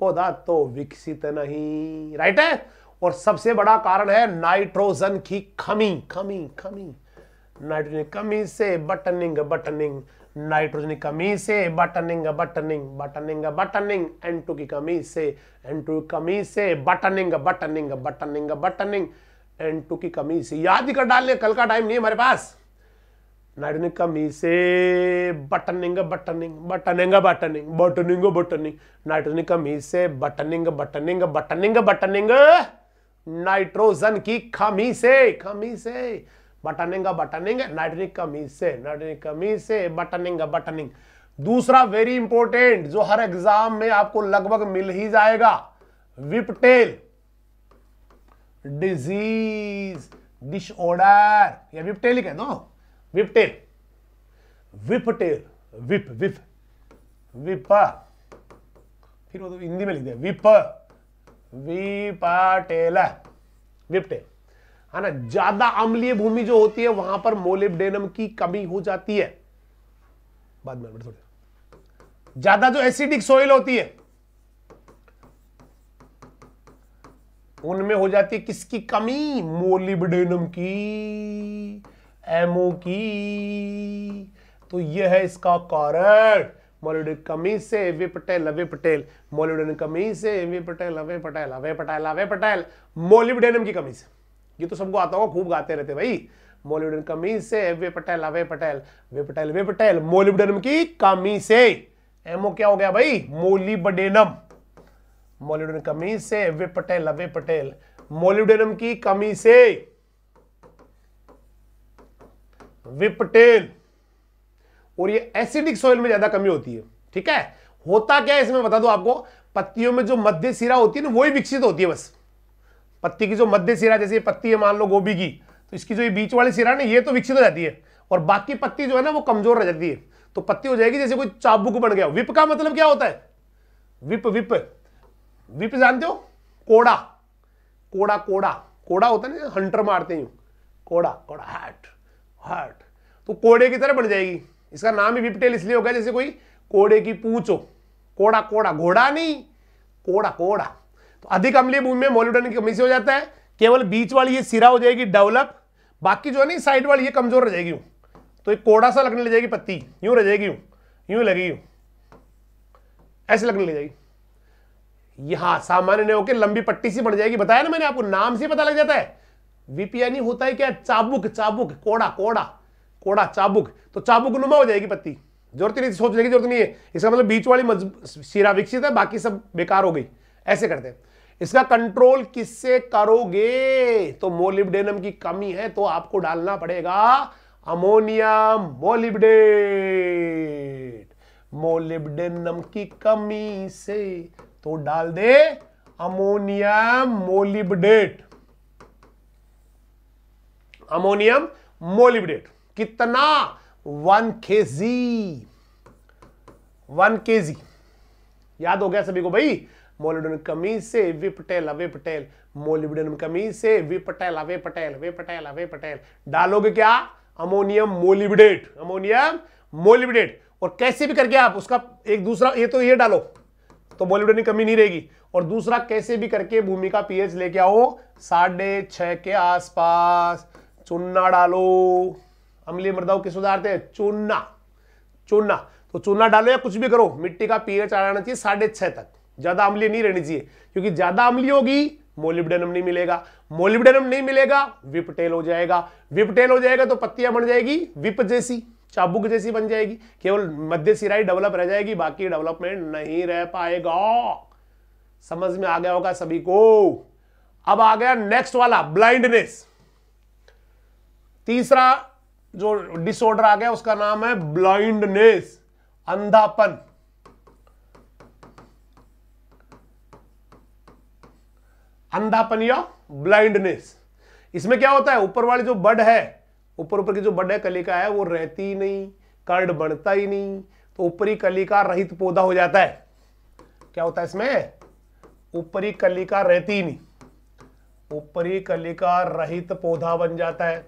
पौधा तो विकसित नहीं राइट है और सबसे बड़ा कारण है नाइट्रोजन की खमी खमी खमी नाइट्रोजन कमी से बटनिंग बटनिंग नाइट्रोजन कमी से buttoning buttoning buttoning buttoning N two की कमी से एन की कमी से buttoning buttoning buttoning buttoning N two की कमी से याद ही कर डाल कल का टाइम नहीं हमारे पास नाइट्रोजन की कमी से buttoning buttoning buttoning buttoning buttoning buttoning nitrogen की कमी से buttoning buttoning buttoning buttoning nitrogen की कमी से कमी से बटनिंग बटनिंग नाइट्रोजन की कमी से नाइट्रोजन की कमी से बटनिंग बटनिंग दूसरा वेरी इंपॉर्टेंट जो हर एग्जाम में आपको लगभग मिल ही जाएगा विपटेल डिजीज डिसऑर्डर या विपटेल कह दो whiptail whiptail whip whip whip फिर वो तो हिंदी में लिख दिया विप विपटेल विपटेल है ना ज्यादा अम्लीय भूमि जो होती है वहां पर मोलिब्डेनम की कमी हो जाती है बाद में थोड़ी ज्यादा जो एसिडिक सोइल होती है उनमें हो जाती है किसकी कमी मोलिबडेनम की एमओ की तो यह है इसका कारण मोलिडन कमी से whiptail whiptail molybdenum कमी से whiptail whiptail whiptail whiptail molybdenum की कमी से ये तो सबको आता होगा खूब गाते रहते भाई मोलिबडन कमी से whiptail whiptail whiptail whiptail molybdenum की कमी से एमओ क्या हो गया भाई मोलिबडेनम मोलिब्डेनम कमी से whiptail whiptail molybdenum की कमी से विपटेल और ये एसिडिक सॉइल में ज्यादा कमी होती है ठीक है होता क्या है इसमें बता दो आपको पत्तियों में जो मध्य सिरा होती है ना वही विकसित होती है बस पत्ती की जो मध्य सिरा जैसे पत्ती है मान लो गोभी की तो इसकी जो ये बीच वाली सिरा ना ये तो विकसित हो जाती है और बाकी पत्ती जो है ना वो कमजोर रह जाती है तो पत्ती हो जाएगी जैसे कोई चाबुक बन गया विप का मतलब क्या होता है विप विप विप जानते हो कोड़ा कोड़ा कोड़ा कोड़ा होता है ना हंटर मारते हैं कोड़ा कोड़ा हार्ट हार्ट तो कोड़े की तरह बन जाएगी इसका नाम ही विपटेल इसलिए होगा जैसे कोई कोड़े की पूछ हो कोड़ा कोड़ा घोड़ा नहीं कोड़ा कोड़ा तो अधिक अम्लीय भूमि में मोलिब्डन की कमी से हो जाता है केवल बीच वाली ये सिरा हो जाएगी डेवलप बाकी जो है ना साइड वाली ये कमजोर रह जाएगी तो एक कोड़ा सा लगने लग जाएगी पत्ती यूं रह जाएगी यूं यूं लगेगी ऐसे लगने लग जाएगी यहां सामान्य नहीं होकर लंबी पट्टी सी बढ़ जाएगी बताया ना मैंने आपको नाम से पता लग जाता है विपियानी होता है क्या चाबुक चाबुक कोड़ा कोड़ा कोड़ा चाबुक तो चाबुक नुमा हो जाएगी पत्ती जरूरत नहीं सोचने की जरूरत नहीं है इसका मतलब बीच वाली सिरा विकसित है बाकी सब बेकार हो गई ऐसे करते हैं इसका कंट्रोल किससे करोगे तो मोलिब्डेनम की कमी है तो आपको डालना पड़ेगा अमोनियम मोलिब्डेट मोलिब्डेनम की कमी से तो डाल दे अमोनियम मोलिबडेट अमोनियम मोलिबडेट कितना वन के जी वन के जी याद हो गया सभी को भाई मोलिडन कमी से विपटेल अवे पटेल मोलिबडन कमी से whiptail whiptail whiptail whiptail डालोगे क्या अमोनियम मोलिबडेट अमोनियम मोलिबडेट और कैसे भी करके आप उसका एक दूसरा ये तो ये डालो तो बॉलीवुड की कमी नहीं रहेगी और दूसरा कैसे भी करके भूमि का पीएच लेके आओ साढ़े छः के आसपास चुना डालो अमली मृदा किस सुधारते हैं चूना चूना तो चूना डालो या कुछ भी करो मिट्टी का पीएच आना चाहिए साढ़े छह तक ज़्यादा अमली नहीं रहनी चाहिए क्योंकि ज़्यादा अमली होगी मोलिब्डेनम नहीं मिलेगा मोलिब्डेनम नहीं मिलेगा विपटेल हो जाएगा विपटेल हो जाएगा तो पत्तियां बन जाएगी विप जैसी चाबुक जैसी बन जाएगी केवल मध्य सिराई डेवलप रह जाएगी बाकी डेवलपमेंट नहीं रह पाएगा समझ में आ गया होगा सभी को अब आ गया नेक्स्ट वाला ब्लाइंडनेस तीसरा जो डिसऑर्डर आ गया उसका नाम है ब्लाइंडनेस अंधापन अंधापन या ब्लाइंडनेस इसमें क्या होता है ऊपर वाली जो बड है ऊपर ऊपर की जो बड़े कलिका है वो रहती ही नहीं कर्ड बढ़ता ही नहीं तो ऊपरी कलिका रहित पौधा हो जाता है क्या होता है इसमें ऊपरी कलिका रहती ही नहीं ऊपरी कलिका रहित पौधा बन जाता है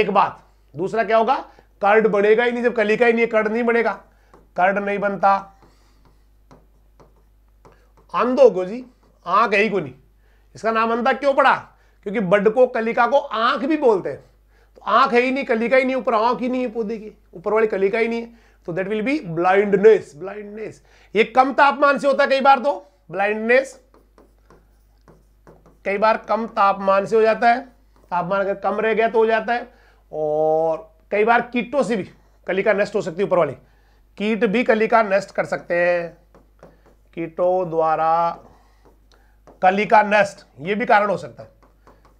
एक बात दूसरा क्या होगा कर्ड बढ़ेगा ही नहीं जब कलिका ही नहीं कर्ड नहीं बढ़ेगा कर्ड नहीं बनता अंध हो जी आंख है ही को नहीं इसका नाम अंधा क्यों पड़ा क्योंकि बड को कलिका को आंख भी बोलते हैं तो आंख है ही नहीं कलिका ही नहीं ऊपर आंख ही नहीं है पौधे की ऊपर वाली कलिका ही नहीं है तो that will be blindness blindness ये कम तापमान से होता है कई बार तो ब्लाइंडनेस कई बार कम तापमान से हो जाता है तापमान अगर कम रह गया तो हो जाता है और कई बार कीटों से भी कलिका नष्ट हो सकती है ऊपर वाली कीट भी कलिका नष्ट कर सकते हैं कीटों द्वारा कलिका नष्ट ये भी कारण हो सकता है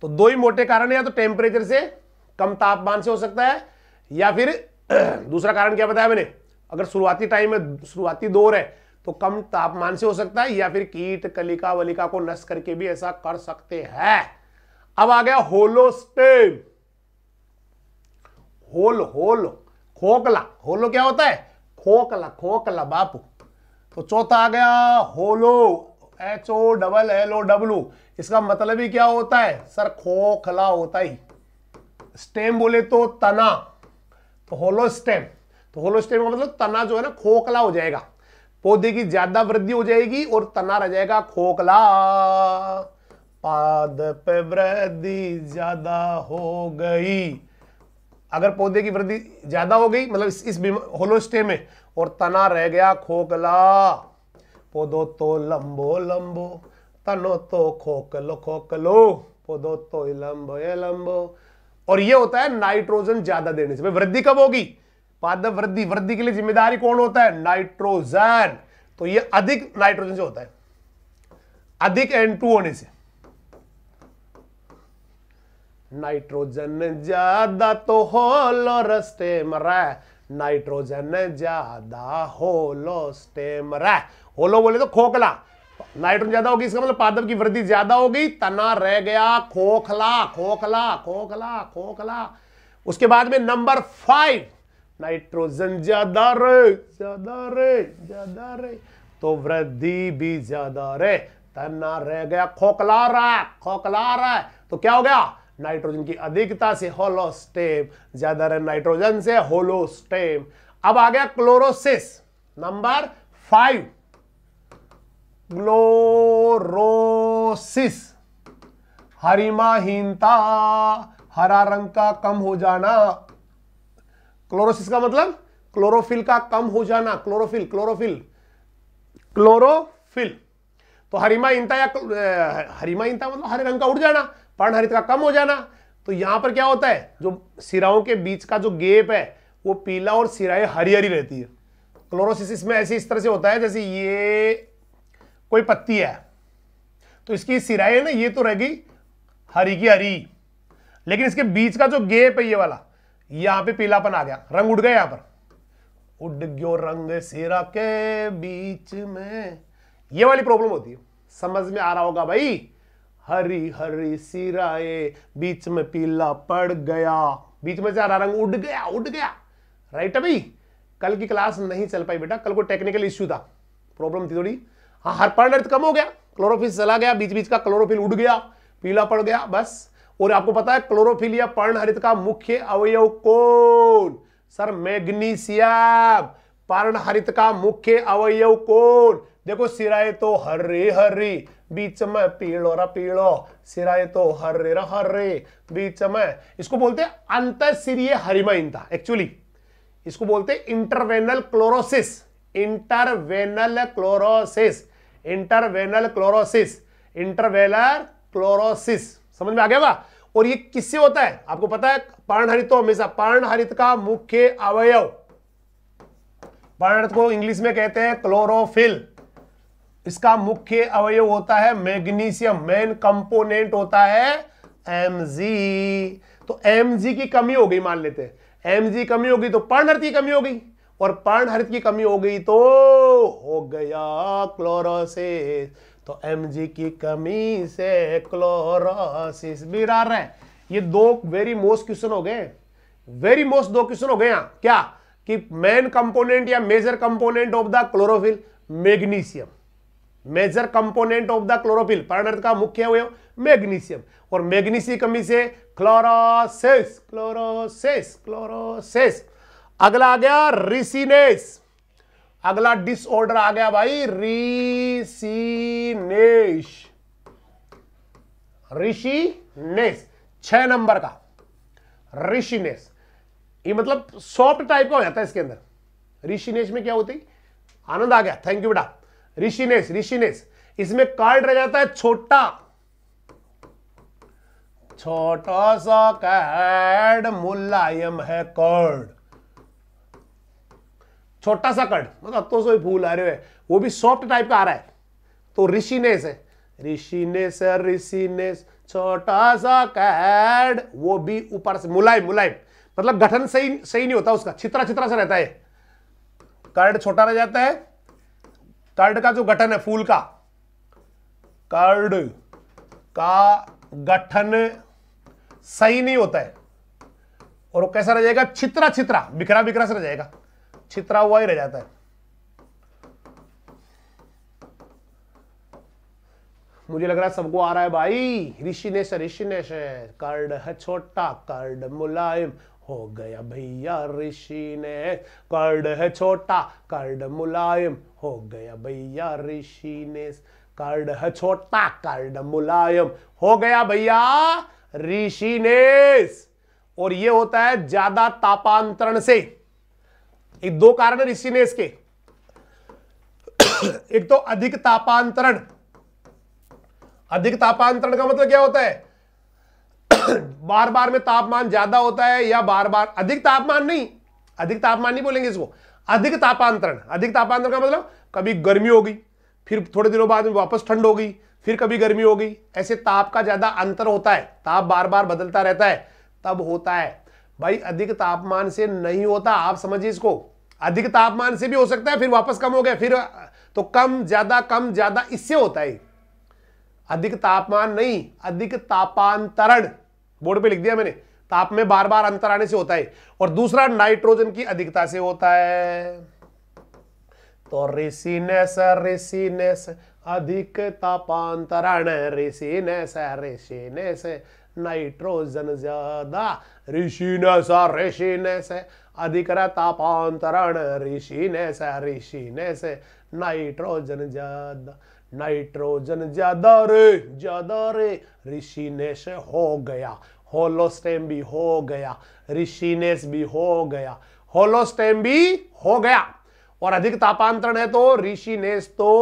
तो दो ही मोटे कारण है या तो टेम्परेचर से कम तापमान से हो सकता है या फिर दूसरा कारण क्या बताया मैंने अगर शुरुआती टाइम में शुरुआती दौर है तो कम तापमान से हो सकता है या फिर कीट कलिका वलिका को नष्ट करके भी ऐसा कर सकते हैं अब आ गया होलोस्टेम होल होल खोखला होलो क्या होता है खोखला खोखला बापू तो चौथा आ गया hollow H O double L O W इसका मतलब ही क्या होता है सर खोखला होता ही स्टेम बोले तो तना तो होलो स्टेम तो होलो स्टेम का मतलब तना जो है ना खोखला हो जाएगा पौधे की ज्यादा वृद्धि हो जाएगी और तना रह जाएगा खोखला पाद पे वृद्धि ज्यादा हो गई अगर पौधे की वृद्धि ज्यादा हो गई मतलब इस, होलो स्टेम में और तना रह गया खोखला पौधो तो लंबो लंबो तनो तो खोखलो खोखलो पौधो तो लंबो ये लंबो और यह होता है नाइट्रोजन ज्यादा देने से वृद्धि कब होगी पादप वृद्धि वृद्धि के लिए जिम्मेदारी कौन होता है नाइट्रोजन तो यह अधिक नाइट्रोजन से होता है अधिक एन टू होने से नाइट्रोजन ज्यादा तो लो रस्ते मरा नाइट्रोजन ज्यादा होलो स्टेम रह होलो बोले तो खोखला नाइट्रोजन ज्यादा होगी इसका मतलब पादप की वृद्धि ज्यादा होगी तना रह गया खोखला खोखला खोखला खोखला उसके बाद में नंबर फाइव नाइट्रोजन ज्यादा रे ज्यादा रे ज्यादा रे तो वृद्धि भी ज्यादा रे तना रह गया खोखला रहा खोखला रहा तो क्या हो गया नाइट्रोजन की अधिकता से होलोस्टेम ज्यादा रहे नाइट्रोजन से होलोस्टेम अब आ गया क्लोरोसिस नंबर फाइव क्लोरोसिस हरिमाहीनता हरा रंग का कम हो जाना क्लोरोसिस का मतलब क्लोरोफिल का कम हो जाना क्लोरोफिल क्लोरोफिल क्लोरोफिल तो हरिमाहीनता या हरिमाहीनता मतलब हरे रंग का उड़ जाना पर्णहरित का कम हो जाना तो यहां पर क्या होता है जो सिराओं के बीच का जो गेप है वो पीला और सिराएं हरी हरी रहती है क्लोरोसिस में ऐसे इस तरह से होता है जैसे ये कोई पत्ती है तो इसकी सिराए ना ये तो रह गई हरी की हरी लेकिन इसके बीच का जो गेप है ये वाला यहां पे पीलापन आ गया रंग उड़ गया यहां पर उड़ गयो रंग सिरा के बीच में ये वाली प्रॉब्लम होती है समझ में आ रहा होगा भाई हरी हरी सिराए बीच में पीला पड़ गया बीच में से रंग उड़ गया उड़ गया राइट है भाई कल की क्लास नहीं चल पाई बेटा कल को टेक्निकल इश्यू था प्रॉब्लम थी थोड़ी हाँ हर्पर्ण अर्थ कम हो गया क्लोरोफिल चला गया बीच बीच का क्लोरोफिल उड़ गया पीला पड़ गया बस और आपको पता है क्लोरोफिल या पर्णहरित का मुख्य अवयव कौन सर मैग्नीशियम हरित का मुख्य अवयव कौन देखो सिराए तो हर्रे हर्रे बीच में पीड़ो रा पीड़ो सिराए तो हर्रे रा हरे बीच में इसको बोलते अंत अंतर सिरिय हरिमाइनता एक्चुअली इसको बोलते interveinal chlorosis interveinal chlorosis interveinal chlorosis interveinal chlorosis समझ में आ गया और ये किससे होता है आपको पता है पर्णहरित तो हमेशा पर्णहरित का मुख्य अवयव पर्णहरित को इंग्लिश में कहते हैं क्लोरोफिल इसका मुख्य अवयव होता है मैग्नीशियम मेन कंपोनेंट होता है एमजी तो एमजी की कमी हो गई मान लेते हैं एमजी कमी होगी तो पर्णहरित की कमी होगी और पर्ण हरित की कमी हो गई तो हो गया क्लोरोसिस तो एम की कमी से क्लोरोसिस भी रहा है ये दो वेरी मोस्ट क्वेश्चन हो गए वेरी मोस्ट दो क्वेश्चन हो गए यहां क्या कि मेन कंपोनेंट या major component of the chlorophyll magnesium major component of the chlorophyll पर्णर्थ का मुख्य अवयव मैग्नीशियम और मैग्नीशियम कमी से क्लोरोसिस क्लोरोसिस क्लोरोसिस अगला आ गया रिसीनेस अगला डिसऑर्डर आ गया भाई रिसीनेश ऋषिनेस छह नंबर का ऋषिनेस ये मतलब सॉफ्ट टाइप का हो जाता है इसके अंदर ऋषिनेश में क्या होती आनंद आ गया थैंक यू बेटा ऋषिनेश ऋषिनेश इसमें कार्ड रह जाता है छोटा छोटा सा कार्ड मुलायम है कार्ड छोटा सा कट मतलब तो सो फूल आ रहे हो वो भी सॉफ्ट टाइप का आ रहा है तो ने सर ऋषि ने छोटा सा कैड वो भी ऊपर से मुलायम मुलायम मतलब गठन सही सही नहीं होता उसका छित्रा छित्रा सा रहता है कर्ड छोटा रह जाता है कर्ड का जो गठन है फूल का कर्ड का गठन सही नहीं होता है और वो कैसा रह जाएगा छित्रा छित्रा बिखरा बिखरा से रह जाएगा छितरा हुआ ही रह जाता है मुझे लग रहा है सबको आ रहा है भाई ऋषिनेश ऋषिनेश कर्ड है छोटा कर्ड मुलायम हो गया भैया ऋषि ने कर्ड है छोटा कर्ड मुलायम हो गया भैया ऋषि ने कर्ड है छोटा कर्ड मुलायम हो गया भैया ने और ये होता है ज्यादा तापांतरण से एक दो कारण ऋषि ने इसके एक तो अधिक तापांतरण अधिक तापांतरण का मतलब क्या होता है बार बार में तापमान ज्यादा होता है या बार बार अधिक तापमान नहीं अधिक तापमान नहीं बोलेंगे इसको अधिक तापांतरण अधिक तापांतरण का मतलब कभी गर्मी हो गई फिर थोड़े दिनों बाद में वापस ठंड हो गई फिर कभी गर्मी हो गई ऐसे ताप का ज्यादा अंतर होता है ताप बार बार बदलता रहता है तब होता है भाई अधिक तापमान से नहीं होता आप समझिए इसको अधिक तापमान से भी हो सकता है फिर वापस कम हो गया फिर तो कम ज्यादा कम ज्यादा इससे होता है अधिक तापमान नहीं अधिक तापांतरण बोर्ड पे लिख दिया मैंने ताप में बार बार अंतर आने से होता है और दूसरा नाइट्रोजन की अधिकता से होता है तो रेसिनेस रेसिनेस अधिक तापांतरण रेसिनेस रेसिनेस नाइट्रोजन ज्यादा रेसिनेस रेसिनेस अधिकृतापांतरण ऋषि ने से ऋषि ने से नाइट्रोजन ज्यादा नाइट्रोजन ज्यादा रे ज्यादा रे ऋषि ने से हो गया होलोस्टेम भी हो गया ऋषिनेस भी हो गया होलोस्टेम भी हो गया और अधिक तापांतरण है तो ऋषिनेस तो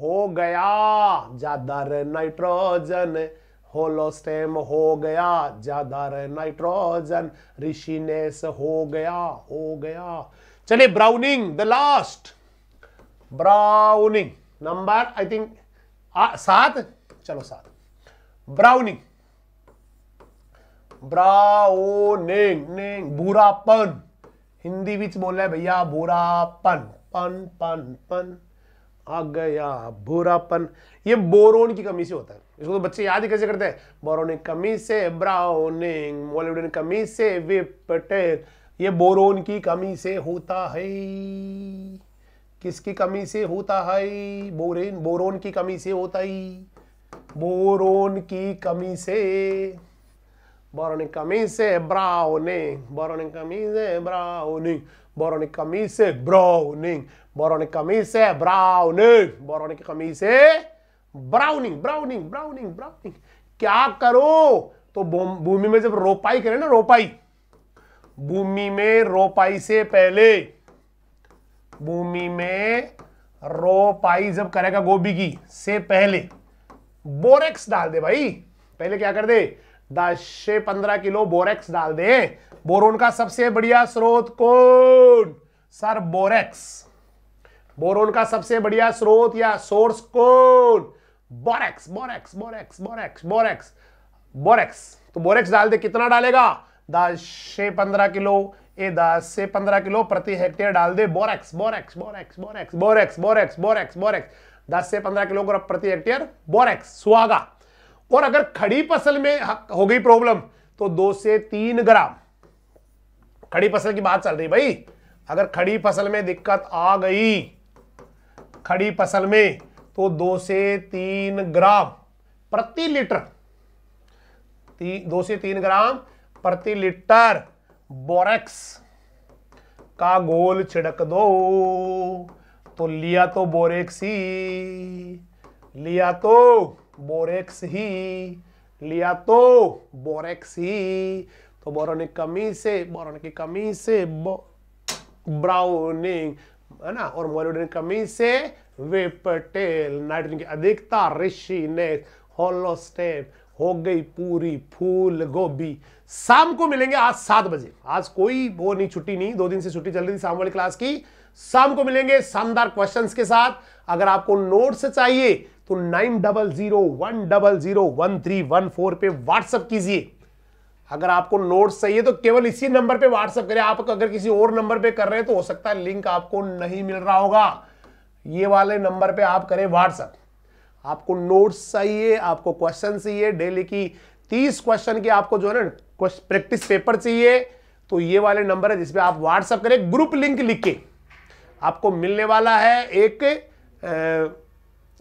हो गया ज्यादा नाइट्रोजन होलोस्टेम हो गया ज्यादा नाइट्रोजन ऋषिनेस हो गया हो गया चले browning the last browning number I think सात चलो सात ब्राउनिंग ब्राउनिंग ने बुरापन हिंदी बीच बोल रहे भैया बुरापन पन पन पन, पन आ गया भूरापन ये बोरोन की कमी से होता है इसको तो बच्चे याद कैसे करते हैं बोरोनिक कमी से ब्राउनिंग मोलिब्डेन कमी से विपटेल ये बोरोन की कमी से होता है किसकी कमी से होता है बोरेन बोरोन की कमी से होता है बोरोन की कमी से बोरोनिक कमी से ब्राउनिंग बोरोनिक कमी से ब्राउनिंग बोरोनिक कमी से ब्राउनिंग बोरोन की से ब्राउनिंग बोरोन की कमीज से ब्राउनिंग ब्राउनिंग ब्राउनिंग ब्राउनिंग क्या करो तो भूमि में जब रोपाई करें ना रोपाई भूमि में रोपाई से पहले भूमि में रोपाई जब करेगा गोभी की से पहले बोरेक्स डाल दे भाई पहले क्या कर दे दस से पंद्रह किलो बोरेक्स डाल दे बोरोन का सबसे बढ़िया स्रोत कौन सर बोरेक्स बोरोन का सबसे बढ़िया स्रोत या सोर्स कौन borax borax borax borax borax borax तो बोरेक्स डाल दे कितना डालेगा दस से पंद्रह किलो ए दस से पंद्रह किलो प्रति हेक्टेयर डाल दे borax borax borax borax borax borax borax borax दस से पंद्रह किलो प्रति हेक्टेयर बोरेक्स सुहागा और अगर खड़ी फसल में हो गई प्रॉब्लम तो दो से तीन ग्राम खड़ी फसल की बात चल रही भाई अगर खड़ी फसल में दिक्कत आ गई खड़ी फसल में तो दो से तीन ग्राम प्रति लीटर दो से तीन ग्राम प्रति लीटर बोरेक्स का गोल छिड़क दो तो लिया तो बोरेक्स ही लिया तो बोरेक्स ही लिया तो बोरेक्स ही तो की कमी से बोरोन की कमी से ब्राउनिंग है ना और मोलिब्डेन कमी से वेपटेल नाइट्रोजन की अधिकता ऋषि ने होलोस्टेप हो गई पूरी फूल गोभी शाम को मिलेंगे आज सात बजे आज कोई वो नहीं छुट्टी नहीं दो दिन से छुट्टी चल रही थी शाम वाली क्लास की शाम को मिलेंगे शानदार क्वेश्चंस के साथ अगर आपको नोट्स चाहिए तो nine double zero one double zero one three one four पे व्हाट्सअप कीजिए अगर आपको नोट चाहिए तो केवल इसी नंबर पे व्हाट्सअप करें आप अगर किसी और नंबर पे कर रहे हैं तो हो सकता है लिंक आपको नहीं मिल रहा होगा ये वाले नंबर पे आप करें व्हाट्सअप आपको नोट्स चाहिए आपको क्वेश्चन चाहिए डेली की तीस क्वेश्चन के आपको जो है ना प्रैक्टिस पेपर चाहिए तो ये वाले नंबर है जिसपे आप व्हाट्सअप करें ग्रुप लिंक लिख के आपको मिलने वाला है एक ए,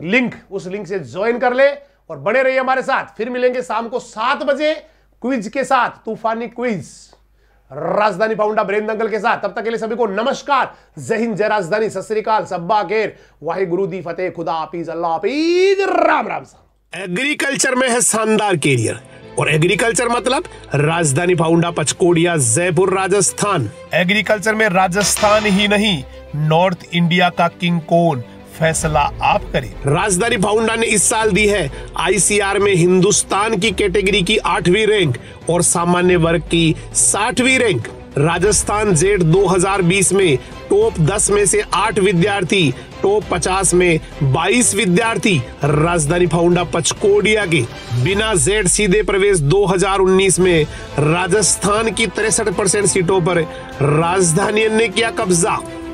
लिंक उस लिंक से ज्वाइन कर ले और बने रहिए हमारे साथ फिर मिलेंगे शाम को सात बजे क्विज के साथ तूफानी क्विज राजधानी पाउंडा ब्रेन दंगल के साथ तब तक के लिए सभी को नमस्कार जहिंद जय राजधानी सत श्रीकाल सब्बा केर वाहे गुरु दी फतेह खुदा हाफिज अल्लाह हाफिज राम राम एग्रीकल्चर में है शानदार कैरियर और एग्रीकल्चर मतलब राजधानी पाउंडा पचकोड़िया जयपुर राजस्थान एग्रीकल्चर में राजस्थान ही नहीं नॉर्थ इंडिया का किंग कोन फैसला आप करें राजधानी फाउंडा ने इस साल दी है आईसीआर में हिंदुस्तान की कैटेगरी की आठवीं रैंक और सामान्य वर्ग की साठवीं रैंक राजस्थान जेट 2020 में टॉप 10 में से 8 विद्यार्थी टॉप 50 में 22 विद्यार्थी राजधानी फाउंडा पचकोडिया के बिना जेड सीधे प्रवेश 2019 में राजस्थान की तिरसठ परसेंट सीटों पर राजधानी ने किया कब्जा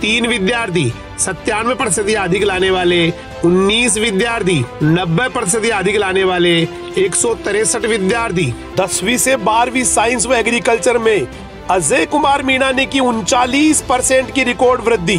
तीन विद्यार्थी सत्तानवे प्रतिशत अधिक लाने वाले उन्नीस विद्यार्थी नब्बे प्रतिशत अधिक लाने वाले एक सौ तिरसठ विद्यार्थी दसवीं से बारहवीं साइंस व एग्रीकल्चर में अजय कुमार मीणा ने की उनचालीस परसेंट की रिकॉर्ड वृद्धि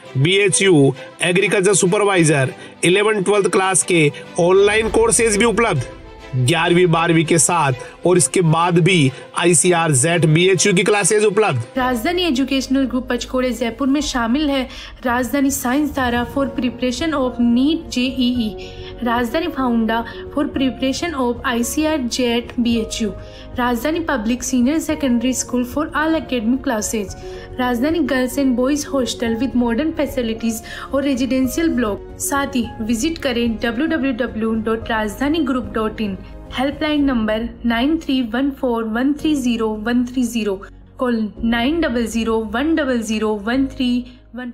B H U agriculture supervisor eleven twelfth class के ऑनलाइन कोर्सेज भी उपलब्ध ग्यारहवीं बारहवीं के साथ और इसके बाद भी I C R Z B H U की क्लासेज उपलब्ध राजधानी एजुकेशनल ग्रुप पचकोड़े जयपुर में शामिल है राजधानी साइंस धारा for preparation of NEET JEE Rajdhani foundation for preparation of I C R Z B H U Rajdhani public senior secondary school for all academic classes Rajdhani girls and boys hostel with modern facilities और residential block साथ ही visit करें W W W dot Rajdhani group dot in helpline number nine three one four one three zero one three zero को nine double zero one double zero one three one